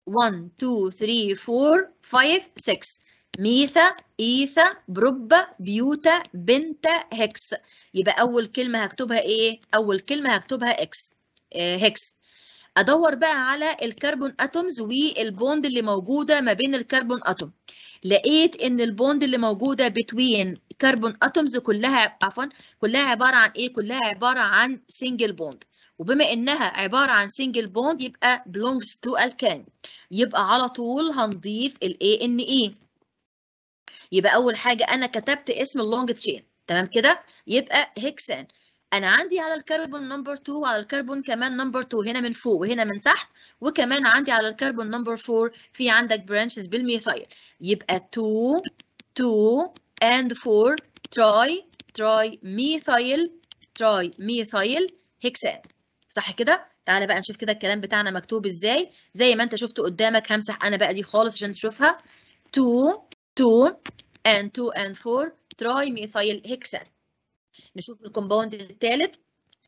1 2 3 4 5 6 ميثا إيثا بروبا بيوتا بنتا هكس يبقى أول كلمة هكتبها إيه؟ أول كلمة هكتبها إكس آه هكس أدور بقى على الكربون أتومز والبوند اللي موجودة ما بين الكربون أتوم لقيت إن البوند اللي موجودة بتوين كربون أتومز كلها عفوا كلها عبارة عن إيه؟ كلها عبارة عن سنجل بوند وبما انها عباره عن سنجل بوند يبقى بلونجز تو الكان يبقى على طول هنضيف الاي ان اي يبقى اول حاجه انا كتبت اسم اللونج تشين تمام كده يبقى هيكسان انا عندي على الكربون نمبر 2 وعلى الكربون كمان نمبر 2 هنا من فوق وهنا من تحت وكمان عندي على الكربون نمبر 4 في عندك برانشز بالميثايل يبقى 2 2 and 4 تراي تراي ميثايل تراي ميثايل هيكسان صح كده تعالى بقى نشوف كده الكلام بتاعنا مكتوب ازاي زي ما انت شفته قدامك همسح انا بقى دي خالص عشان تشوفها 2 2 and 2 and 4 تراي ميثايل هيكسان نشوف الكومباوند الثالث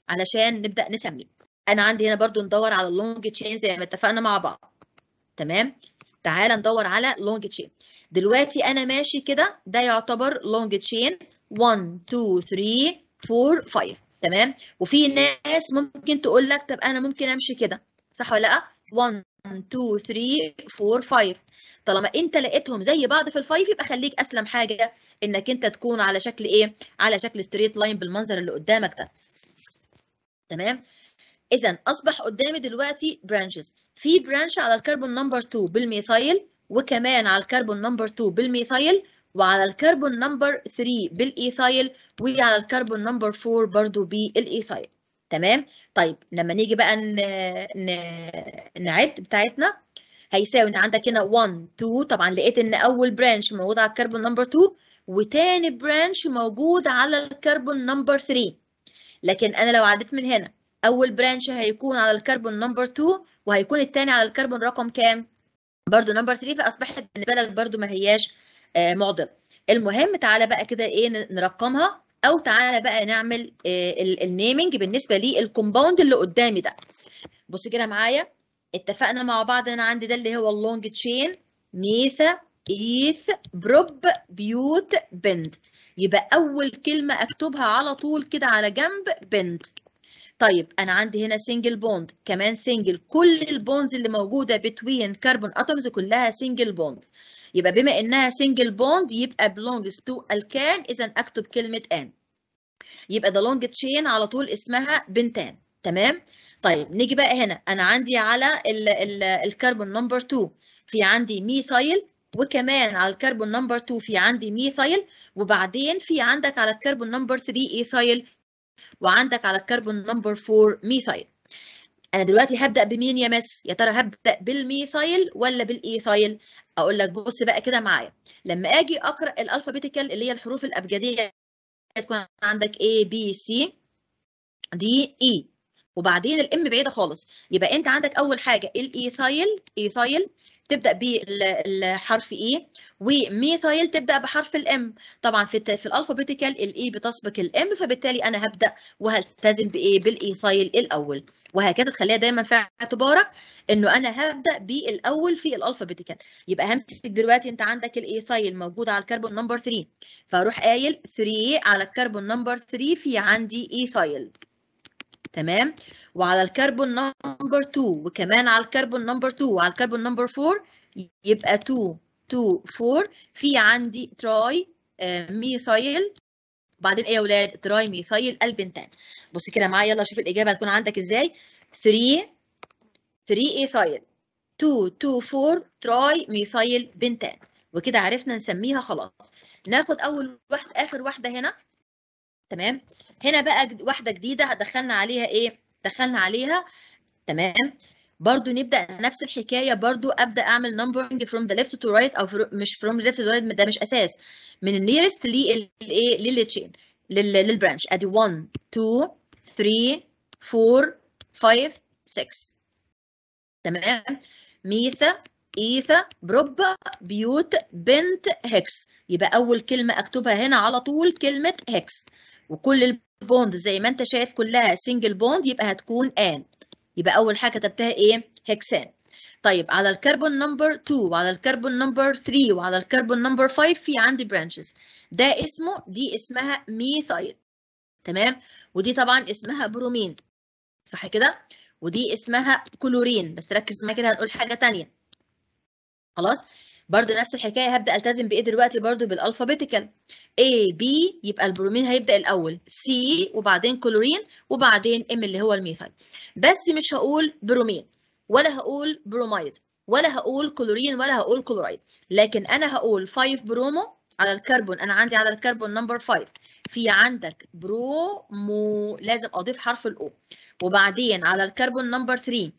علشان نبدا نسمي انا عندي هنا برضو ندور على اللونج تشين زي ما اتفقنا مع بعض تمام تعالى ندور على لونج تشين دلوقتي انا ماشي كده ده يعتبر لونج تشين 1 2 3 4 5 تمام وفي ناس ممكن تقول لك طب انا ممكن امشي كده صح ولا لا 1 2 3 4 5 طالما انت لقيتهم زي بعض في الفايف يبقى خليك اسلم حاجه انك انت تكون على شكل ايه على شكل ستريت لاين بالمنظر اللي قدامك ده تمام اذا اصبح قدامي دلوقتي برانشز في برانش على الكربون نمبر 2 بالميثايل وكمان على الكربون نمبر 2 بالميثايل وعلى الكربون نمبر 3 بالايثايل وعلى الكربون نمبر 4 برضو بالايثايل تمام طيب لما نيجي بقى نعد بتاعتنا هيساوي ان عندك هنا 1 2 طبعا لقيت ان اول برانش موجود على الكربون نمبر 2 وتاني برانش موجود على الكربون نمبر 3 لكن انا لو عديت من هنا اول برانش هيكون على الكربون نمبر 2 وهيكون التاني على الكربون رقم كام برضو نمبر 3 فاصبحت بالنسبه لك برضو ما هياش آه، معضله المهم تعالى بقى كده ايه نرقمها او تعالى بقى نعمل آه، النيمنج بالنسبه للكومباوند اللي قدامي ده بص كده معايا اتفقنا مع بعض انا عندي ده اللي هو اللونج تشين ميثا ايث بروب بيوت بند يبقى اول كلمه اكتبها على طول كده على جنب بند طيب انا عندي هنا سنجل بوند كمان سنجل كل البوندز اللي موجوده بتوين كربون اتومز كلها سنجل بوند يبقى بما انها سنجل بوند يبقى بلونجز تو الكان اذا اكتب كلمه ان يبقى ده لونج تشين على طول اسمها بنتان تمام طيب نيجي بقى هنا انا عندي على ال ال الكربون نمبر 2 في عندي ميثايل وكمان على الكربون نمبر 2 في عندي ميثايل وبعدين في عندك على الكربون نمبر 3 ايثايل وعندك على الكربون نمبر 4 ميثايل انا دلوقتي هبدا بمين يا مس يا ترى هبدا بالميثايل ولا بالايثايل اقول لك بص بقى كده معايا لما اجي اقرا الالفابيتيكال اللي هي الحروف الابجديه تكون عندك A B C D E وبعدين الام بعيده خالص يبقى انت عندك اول حاجه الايثايل e ايثايل e تبدا بالحرف اي e، وميثايل تبدا بحرف الام طبعا في في الالفابيتيكال الاي بتسبق الام فبالتالي انا هبدا وهلتزم بايه بالايثايل الاول وهكذا تخليها دايما في اعتبارك انه انا هبدا بالاول في الالفابيتيكال يبقى همسك دلوقتي انت عندك الايثايل موجود على الكربون نمبر 3 فاروح قايل 3 على الكربون نمبر 3 في عندي ايثايل تمام وعلى الكربون نمبر 2 وكمان على الكربون نمبر 2 وعلى الكربون نمبر 4 يبقى 2 2 4 في عندي تراي آه، ميثايل وبعدين ايه يا اولاد تراي ميثايل البنتان بصي كده معايا يلا شوف الاجابه هتكون عندك ازاي 3 3 ايثايل 2 2 4 تراي ميثايل بنتان وكده عرفنا نسميها خلاص ناخد اول واحده اخر واحده هنا تمام هنا بقى واحده جديده دخلنا عليها ايه دخلنا عليها تمام برضو نبدا نفس الحكايه برضو ابدا اعمل numbering from the left to right او مش from left to right ده مش اساس من النيرست للايه للتشين للبرانش ادي 1 2 3 4 5 6 تمام ميثا ايثا بروبا بيوت بنت هكس يبقى اول كلمه اكتبها هنا على طول كلمه هكس وكل البوند زي ما انت شايف كلها سنجل بوند يبقى هتكون ان يبقى اول حاجه كتبتها ايه هكسان طيب على الكربون نمبر 2 وعلى الكربون نمبر 3 وعلى الكربون نمبر 5 في عندي برانشز ده اسمه دي اسمها ميثايل تمام ودي طبعا اسمها برومين صح كده ودي اسمها كلورين بس ركز معايا كده هنقول حاجه ثانيه خلاص برضو نفس الحكايه هبدا التزم بايه دلوقتي برضو بالالفابيتيكال A B يبقى البرومين هيبدا الاول C وبعدين كلورين وبعدين M اللي هو الميثايل بس مش هقول برومين ولا هقول برومايد ولا هقول كلورين ولا هقول كلورايد لكن انا هقول 5 برومو على الكربون انا عندي على الكربون نمبر 5 في عندك برومو لازم اضيف حرف الاو وبعدين على الكربون نمبر 3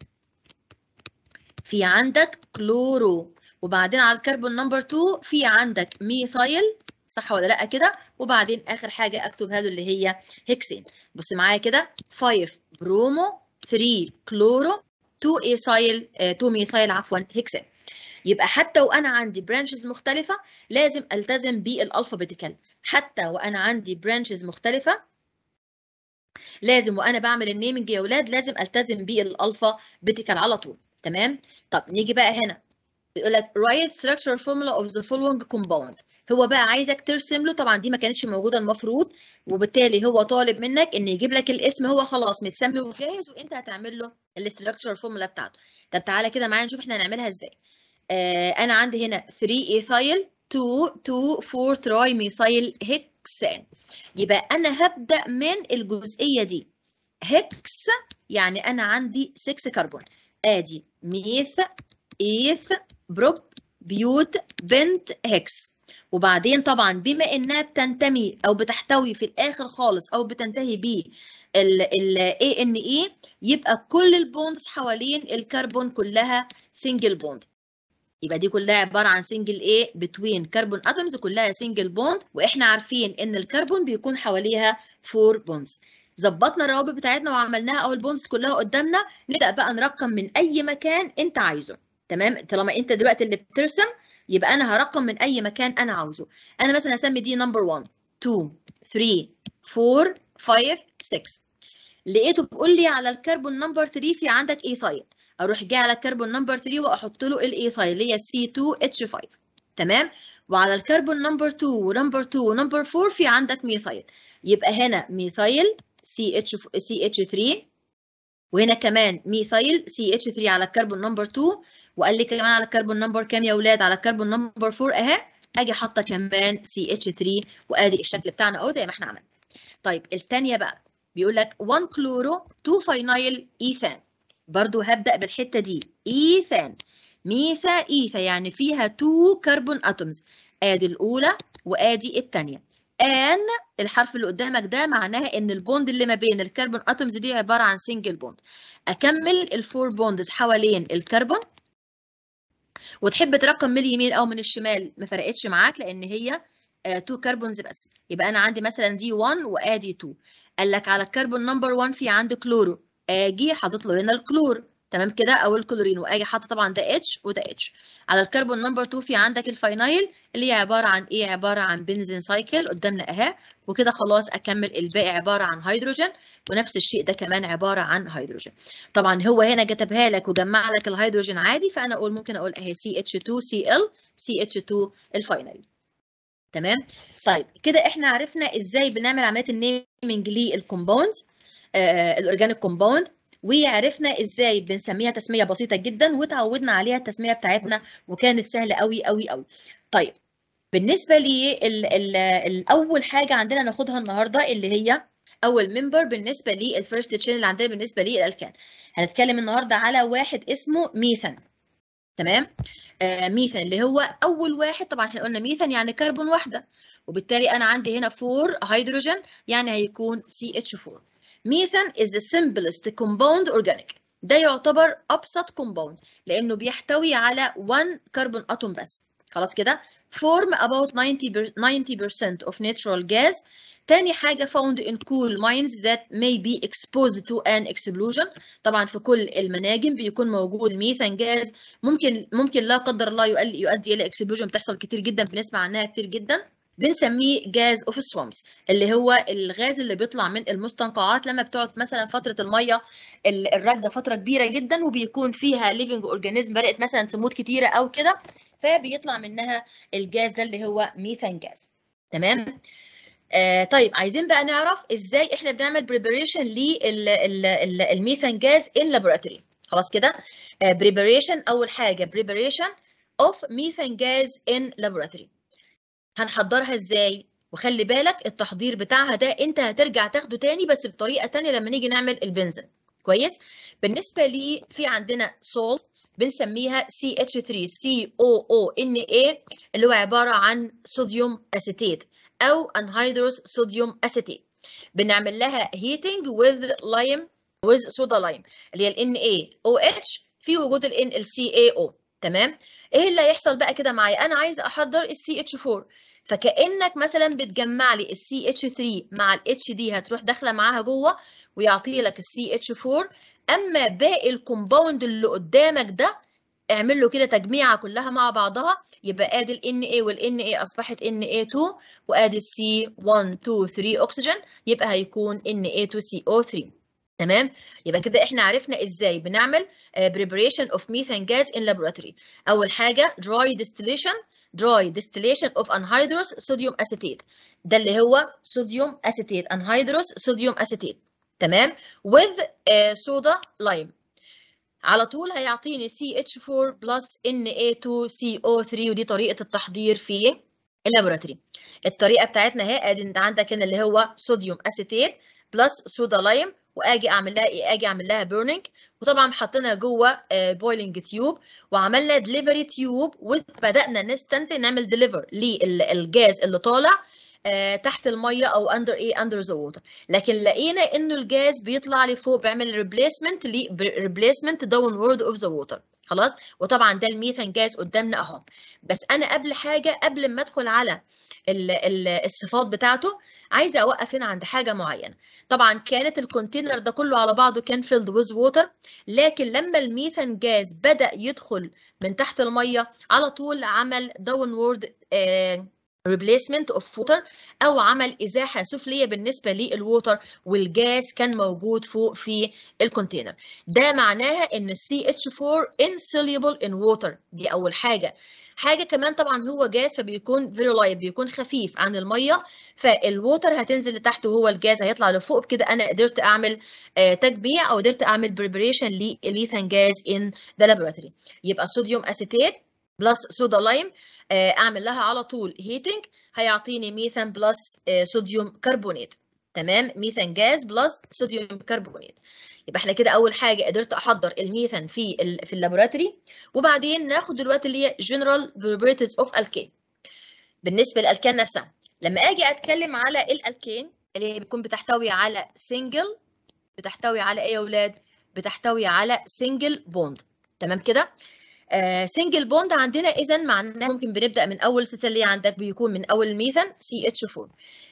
في عندك كلورو وبعدين على الكربون نمبر 2 في عندك ميثايل صح ولا لا كده وبعدين اخر حاجه اكتب له اللي هي هكسين بص معايا كده 5 برومو 3 كلورو 2 ايثايل 2 ميثايل عفوا هكسين يبقى حتى وانا عندي برانشز مختلفه لازم التزم بالالفابيتيكال حتى وانا عندي برانشز مختلفه لازم وانا بعمل النيمنج يا اولاد لازم التزم بالالفابيتيكال على طول تمام طب نيجي بقى هنا بيقول لك write structure formula of the following compound هو بقى عايزك ترسم له طبعا دي ما كانتش موجوده المفروض وبالتالي هو طالب منك ان يجيب لك الاسم هو خلاص متسمي وجاهز وانت هتعمل له الاستراكشر فورمولا بتاعته طب تعالى كده معايا نشوف احنا هنعملها ازاي آه انا عندي هنا 3 ايثايل 2 2 4 تراي ميثايل هيكسان يبقى انا هبدا من الجزئيه دي هيكس يعني انا عندي 6 كربون ادي ميث ايث بروك بيوت بنت هيكس وبعدين طبعا بما انها بتنتمي او بتحتوي في الاخر خالص او بتنتهي ب ال اي ان اي يبقى كل البوندز حوالين الكربون كلها سنجل بوند يبقى دي كلها عباره عن سنجل اي بتوين كربون اتومز كلها سنجل بوند واحنا عارفين ان الكربون بيكون حواليها فور بوندز ظبطنا الروابط بتاعتنا وعملناها او البوندز كلها قدامنا نبدا بقى نرقم من اي مكان انت عايزه تمام طالما انت دلوقتي اللي بترسم يبقى انا هرقم من اي مكان انا عاوزه انا مثلا هسمي دي نمبر 1 2 3 4 5 6 لقيته بيقول لي على الكربون نمبر 3 في عندك ايثايل اروح جاي على الكربون نمبر 3 واحط له الايثايل اللي هي سي 2 اتش 5 تمام وعلى الكربون نمبر 2 ونمبر 2 ونمبر 4 في عندك ميثايل يبقى هنا ميثايل سي اتش سي اتش 3 وهنا كمان ميثايل سي اتش 3 على الكربون نمبر 2 وقال لي كمان على الكربون نمبر كام يا اولاد على الكربون نمبر 4 اهي اجي حاطه كمان سي اتش 3 وادي الشكل بتاعنا اهو زي ما احنا عملنا طيب الثانيه بقى بيقول لك 1 كلورو 2 فينايل ايثان برضو هبدا بالحته دي ايثان ميثا ايثا يعني فيها 2 كربون اتومز ادي الاولى وادي الثانيه ان الحرف اللي قدامك ده معناها ان البوند اللي ما بين الكربون اتومز دي عباره عن سنجل بوند اكمل الفور بوندز حوالين الكربون وتحب ترقم من اليمين او من الشمال ما فرقتش معاك لان هي 2 آه، كربونز بس يبقى انا عندي مثلا دي 1 وادي 2 قال لك على الكربون نمبر 1 في عندي كلورو اجي حاطط له هنا الكلور تمام كده او الكلورين واجي حاطه طبعا ده اتش وده اتش على الكربون نمبر 2 في عندك الفاينيل اللي هي عباره عن ايه عباره عن بنزين سايكل قدامنا اهي وكده خلاص اكمل الباقي عباره عن هيدروجين ونفس الشيء ده كمان عباره عن هيدروجين طبعا هو هنا كتبها لك وجمع لك الهيدروجين عادي فانا اقول ممكن اقول اهي CH2Cl CH2 الفاينل تمام طيب كده احنا عرفنا ازاي بنعمل عمليه النيمنج للكومباوندز آه الاورجانيك كومباوند وعرفنا ازاي بنسميها تسميه بسيطه جدا وتعودنا عليها التسميه بتاعتنا وكانت سهله قوي قوي قوي طيب بالنسبه لي ال ال الاول حاجه عندنا ناخدها النهارده اللي هي اول ممبر بالنسبه لي الفيرست تشين اللي عندنا بالنسبه لي الالكان هنتكلم النهارده على واحد اسمه ميثان تمام آه ميثان اللي هو اول واحد طبعا احنا قلنا ميثان يعني كربون واحده وبالتالي انا عندي هنا 4 هيدروجين يعني هيكون CH4 ميثان is the simplest compound organic ده يعتبر ابسط كومباوند لانه بيحتوي على 1 كربون اتوم بس خلاص كده form about 90% 90% of natural gas تاني حاجة found in coal mines that may be exposed to an explosion طبعا في كل المناجم بيكون موجود ميثان جاز ممكن ممكن لا قدر الله يؤدي إلى explosion بتحصل كتير جدا بنسمع عنها كتير جدا بنسميه جاز اوف السومس اللي هو الغاز اللي بيطلع من المستنقعات لما بتقعد مثلا فتره الميه الراكده فتره كبيره جدا وبيكون فيها ليفنج اورجانيزم بدات مثلا تموت كتيره او كده فبيطلع منها الجاز ده اللي هو ميثان جاز تمام آه طيب عايزين بقى نعرف ازاي احنا بنعمل بريبريشن للميثان جاز ان لابوراتوري خلاص كده بريبريشن آه اول حاجه بريبريشن اوف ميثان جاز ان لابوراتوري هنحضرها ازاي وخلي بالك التحضير بتاعها ده انت هترجع تاخده تاني بس بطريقه تانية لما نيجي نعمل البنزين كويس بالنسبه لي في عندنا سولت بنسميها CH3 COONA اللي هو عبارة عن صوديوم أسيتيت أو أنهيدروس صوديوم أسيتيت بنعمل لها heating with lime with soda lime اللي هي ال NaOH في وجود ال NLCaO تمام ايه اللي هيحصل بقى كده معايا انا عايز احضر ال CH4 فكانك مثلا بتجمع لي ال CH3 مع ال HD دي هتروح داخله معاها جوه ويعطي لك ال CH4 اما باقي الكومباوند اللي قدامك ده اعمل له كده تجميعه كلها مع بعضها يبقى ادي ال Na وال Na اصبحت Na2 وادي c 1 2 3 اكسجين يبقى هيكون Na2CO3 تمام يبقى كده احنا عرفنا ازاي بنعمل آه، preparation of methane gas in laboratory اول حاجه dry distillation dry distillation of anhydrous sodium acetate ده اللي هو صوديوم acetate anhydrous sodium acetate تمام with صودا آه، لايم على طول هيعطيني CH4 plus Na2CO3 ودي طريقة التحضير في اللابوراتوري الطريقة بتاعتنا اهي ادي انت عندك هنا اللي هو صوديوم اسيتيت بلس صودا لايم واجي اعمل لها ايه اجي اعمل لها بيرنينج وطبعا حطينا جوه بويلنج آه، تيوب وعملنا دليفري تيوب وبدانا نستنتج نعمل دليفر للجاز اللي طالع آه، تحت الميه او اندر ايه اندر ذا ووتر لكن لقينا انه الجاز بيطلع لفوق بيعمل ريبليسمنت ريبليسمنت داون وورد اوف ذا ووتر خلاص وطبعا ده الميثان جاز قدامنا اهو بس انا قبل حاجه قبل ما ادخل على الصفات بتاعته عايزه اوقف هنا عند حاجه معينه طبعا كانت الكونتينر ده كله على بعضه كان فيلد ويز ووتر لكن لما الميثان جاز بدا يدخل من تحت الميه على طول عمل داون وورد آه replacement of water او عمل ازاحه سفليه بالنسبه للووتر والجاز كان موجود فوق في الكونتينر ده معناها ان CH4 insoluble in water دي اول حاجه حاجه كمان طبعا هو جاز فبيكون فيري لايت بيكون خفيف عن الميه فالووتر هتنزل لتحت وهو الجاز هيطلع لفوق بكده انا قدرت اعمل آه، تجميع او قدرت اعمل بريبريشن لليثان جاز ان ذا لابوراتوري يبقى صوديوم اسيتيت بلس صودا لايم اعمل لها على طول هيتنج هيعطيني ميثان بلس صوديوم كربونات تمام ميثان جاز بلس صوديوم كربونات يبقى احنا كده اول حاجه قدرت احضر الميثان في ال في اللابوراتوري وبعدين ناخد دلوقتي اللي هي جنرال بروبرتيز اوف الكين بالنسبه للالكان نفسها لما اجي اتكلم على الالكين اللي هي بتكون بتحتوي على سنجل بتحتوي على ايه يا اولاد بتحتوي على سنجل بوند تمام كده سنجل آه، بوند عندنا اذا معناه ممكن بنبدا من اول سيسيليا عندك بيكون من اول ميثان سي اتش 4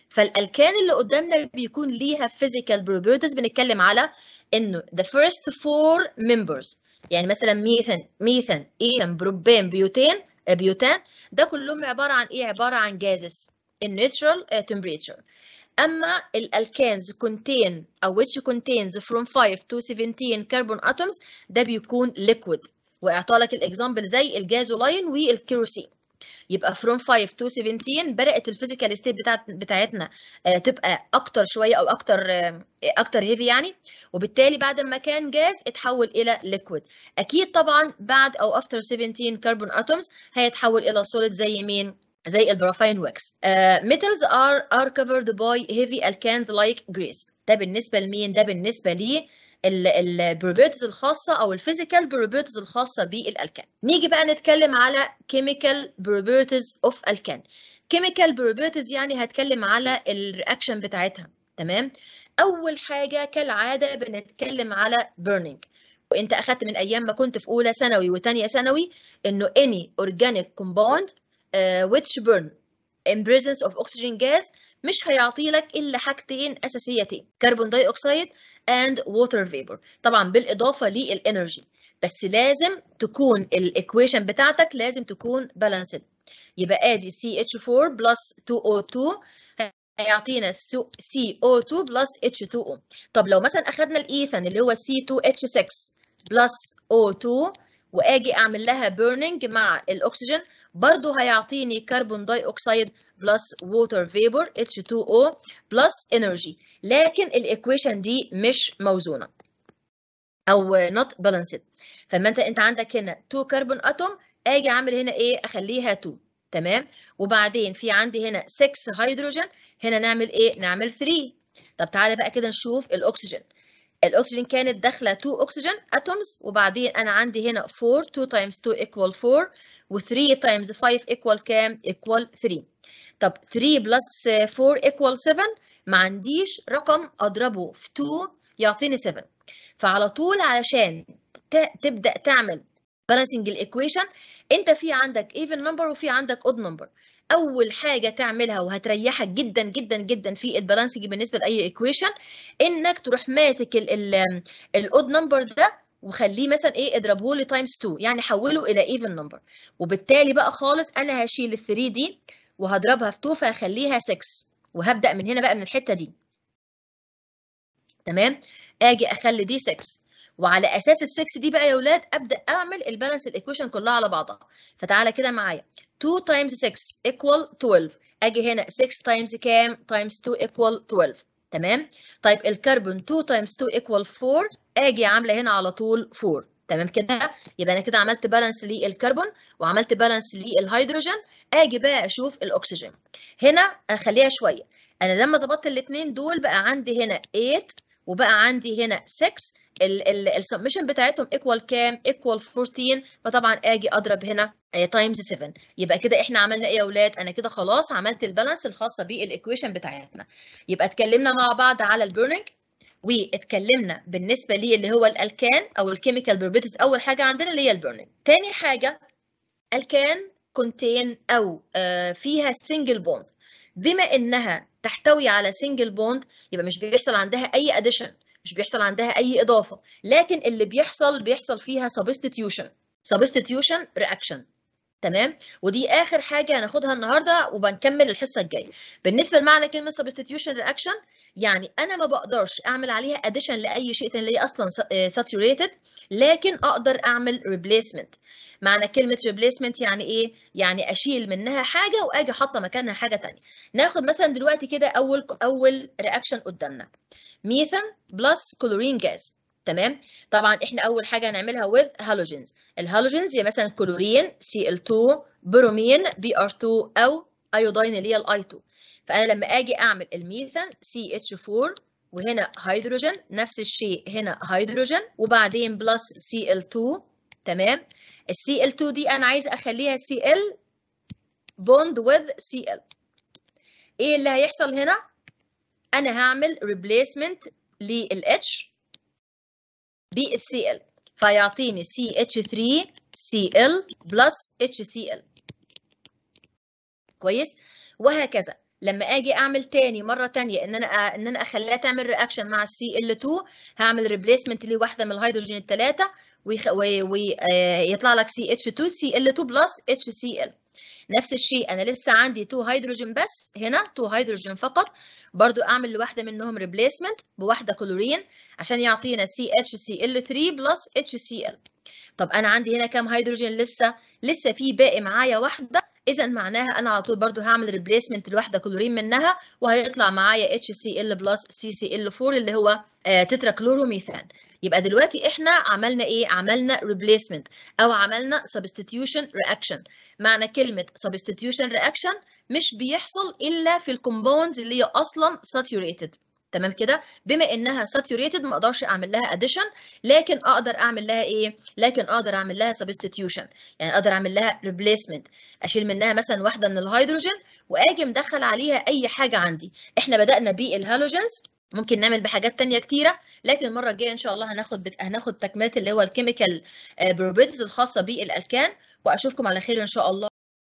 فالالكان اللي قدامنا بيكون ليها physical properties بنتكلم على انه the first four members يعني مثلا ميثان ميثان ايثان بروبان بيوتين آه، بيوتان ده كلهم عباره عن ايه عباره عن جازس in natural آه، temperature اما الالكانز contain او which كونتينز from 5 to 17 carbon atoms ده بيكون liquid واعطى لك الاكزامبل زي الجازولاين والكيروسين يبقى from 5 to 17 بدات الفيزيكال ستيت بتاعت بتاعتنا آه، تبقى اكتر شويه او اكتر آه، اكتر هيفي يعني وبالتالي بعد ما كان جاز اتحول الى ليكويد اكيد طبعا بعد او افتر 17 كربون اتومز هيتحول الى سوليد زي مين زي الجرافين واكس ميتلز ار ار كفرد باي هيفي الكانز لايك جريس ده بالنسبه لمين ده بالنسبه ليه البروبرتيز الخاصه او الفيزيكال بروبرتيز الخاصه بالالكان نيجي بقى نتكلم على كيميكال بروبرتيز اوف الكان كيميكال بروبرتيز يعني هتكلم على الرياكشن بتاعتها تمام اول حاجه كالعاده بنتكلم على بيرنينج وانت اخدت من ايام ما كنت في اولى ثانوي وثانيه ثانوي انه any organic compound uh, which burn in presence of oxygen gas مش هيعطي لك الا حاجتين اساسيتين كربون داي اوكسيد and water vapor طبعا بالاضافه للانرجي بس لازم تكون الايكويشن بتاعتك لازم تكون بالانسد يبقى ادي CH4 plus 2O2 هيعطينا CO2 plus H2O طب لو مثلا اخذنا الايثان اللي هو C2H6 plus O2 واجي اعمل لها بيرننج مع الاكسجين برضه هيعطيني كربون داي اوكسيد بلس ووتر فيبر H2O بلس إنرجي لكن الايكويشن دي مش موزونة أو نوت بالانسد فما أنت أنت عندك هنا 2 كربون أتوم أجي أعمل هنا إيه أخليها 2 تمام وبعدين في عندي هنا 6 هيدروجين هنا نعمل إيه نعمل 3 طب تعالى بقى كده نشوف الأكسجين الاكسجين كانت داخله 2 اكسجين اتومز وبعدين انا عندي هنا 4 2 تايمز 2 ايكوال 4 و3 تايمز 5 ايكوال كام؟ ايكوال 3 طب 3 بلس 4 ايكوال 7 ما عنديش رقم اضربه في 2 يعطيني 7 فعلى طول علشان تبدا تعمل بالانسنج الايكويشن انت في عندك ايفن نمبر وفي عندك اود نمبر اول حاجه تعملها وهتريحك جدا جدا جدا في البالانسنج بالنسبه لاي ايكويشن انك تروح ماسك الاود نمبر ده وخليه مثلا ايه اضربه لي تايمز 2 يعني حوله الى ايفن نمبر وبالتالي بقى خالص انا هشيل ال 3 دي وهضربها في 2 فهخليها 6 وهبدا من هنا بقى من الحته دي تمام اجي اخلي دي 6 وعلى اساس ال 6 دي بقى يا اولاد ابدا اعمل البالانس الايكويشن كلها على بعضها فتعالى كده معايا 2 تايمز 6 ايكوال 12 اجي هنا 6 تايمز كام تايمز 2 ايكوال 12 تمام طيب الكربون 2 تايمز 2 ايكوال 4 اجي عامله هنا على طول 4 تمام كده يبقى انا كده عملت بالانس للكربون وعملت بالانس للهيدروجين اجي بقى اشوف الاكسجين هنا اخليها شويه انا لما ظبطت الاثنين دول بقى عندي هنا 8 وبقى عندي هنا 6 السبمشن بتاعتهم ايكوال كام ايكوال 14 فطبعا اجي اضرب هنا تايمز آه، 7 يبقى كده احنا عملنا ايه يا اولاد انا كده خلاص عملت البالانس الخاصه بالايكويشن بتاعتنا يبقى اتكلمنا مع بعض على البيرنينج واتكلمنا بالنسبه لي اللي هو الالكان او الكيميكال بروبرتيز اول حاجه عندنا اللي هي البيرنينج تاني حاجه الكان كونتين او آه، فيها سنجل بوند بما انها تحتوي على سنجل بوند يبقى مش بيحصل عندها اي اديشن مش بيحصل عندها اي اضافه لكن اللي بيحصل بيحصل فيها سبستيتيوشن سبستيتيوشن رياكشن تمام ودي اخر حاجه هناخدها النهارده وبنكمل الحصه الجايه بالنسبه لمعنى كلمه سبستيتيوشن رياكشن يعني انا ما بقدرش اعمل عليها اديشن لاي شيء تاني هي اصلا ساتوريتد آه، لكن اقدر اعمل ريبليسمنت معنى كلمه ريبليسمنت يعني ايه يعني اشيل منها حاجه واجي حاطه مكانها حاجه تانية ناخد مثلا دلوقتي كده اول اول رياكشن قدامنا ميثان بلس كلورين جاز تمام طبعا احنا اول حاجه هنعملها with هالوجينز الهالوجينز هي مثلا كلورين Cl2 برومين Br2 او ايودين اللي هي الاي 2 فانا لما اجي اعمل الميثان CH4 وهنا هيدروجين نفس الشيء هنا هيدروجين وبعدين بلس Cl2 تمام ال Cl2 دي انا عايز اخليها Cl bond with Cl ايه اللي هيحصل هنا انا هعمل ريبليسمنت للاتش بالسي ال فيعطيني سي اتش 3 سي ال بلس اتش سي ال كويس وهكذا لما اجي اعمل تاني مره تانية ان انا ان انا اخليها تعمل رياكشن مع السي ال 2 هعمل ريبليسمنت لواحده من الهيدروجين الثلاثه ويطلع لك سي اتش 2 سي ال 2 بلس اتش سي ال نفس الشيء انا لسه عندي 2 هيدروجين بس هنا 2 هيدروجين فقط برضو اعمل لواحده منهم ريبليسمنت بواحده كلورين عشان يعطينا CHCl3 بلس HCl طب انا عندي هنا كام هيدروجين لسه لسه في باقي معايا واحده اذا معناها انا على طول برضو هعمل ريبليسمنت لواحده كلورين منها وهيطلع معايا HCl بلس CCl4 اللي هو تترا آه، كلوروميثان يبقى دلوقتي احنا عملنا ايه عملنا ريبليسمنت او عملنا سبستيتيوشن رياكشن معنى كلمه سبستيتيوشن رياكشن مش بيحصل الا في الكومباوندز اللي هي اصلا ساتيوريتد تمام كده بما انها ساتيوريتد ما اقدرش اعمل لها اديشن لكن اقدر اعمل لها ايه لكن اقدر اعمل لها سبستيتيوشن يعني اقدر اعمل لها ريبليسمنت اشيل منها مثلا واحده من الهيدروجين واجي مدخل عليها اي حاجه عندي احنا بدانا بالهالوجينز ممكن نعمل بحاجات تانية كتيرة لكن المره الجايه ان شاء الله هناخد بت... هناخد تكمله اللي هو الكيميكال آه، بروبرتيز الخاصه بالالكان واشوفكم على خير ان شاء الله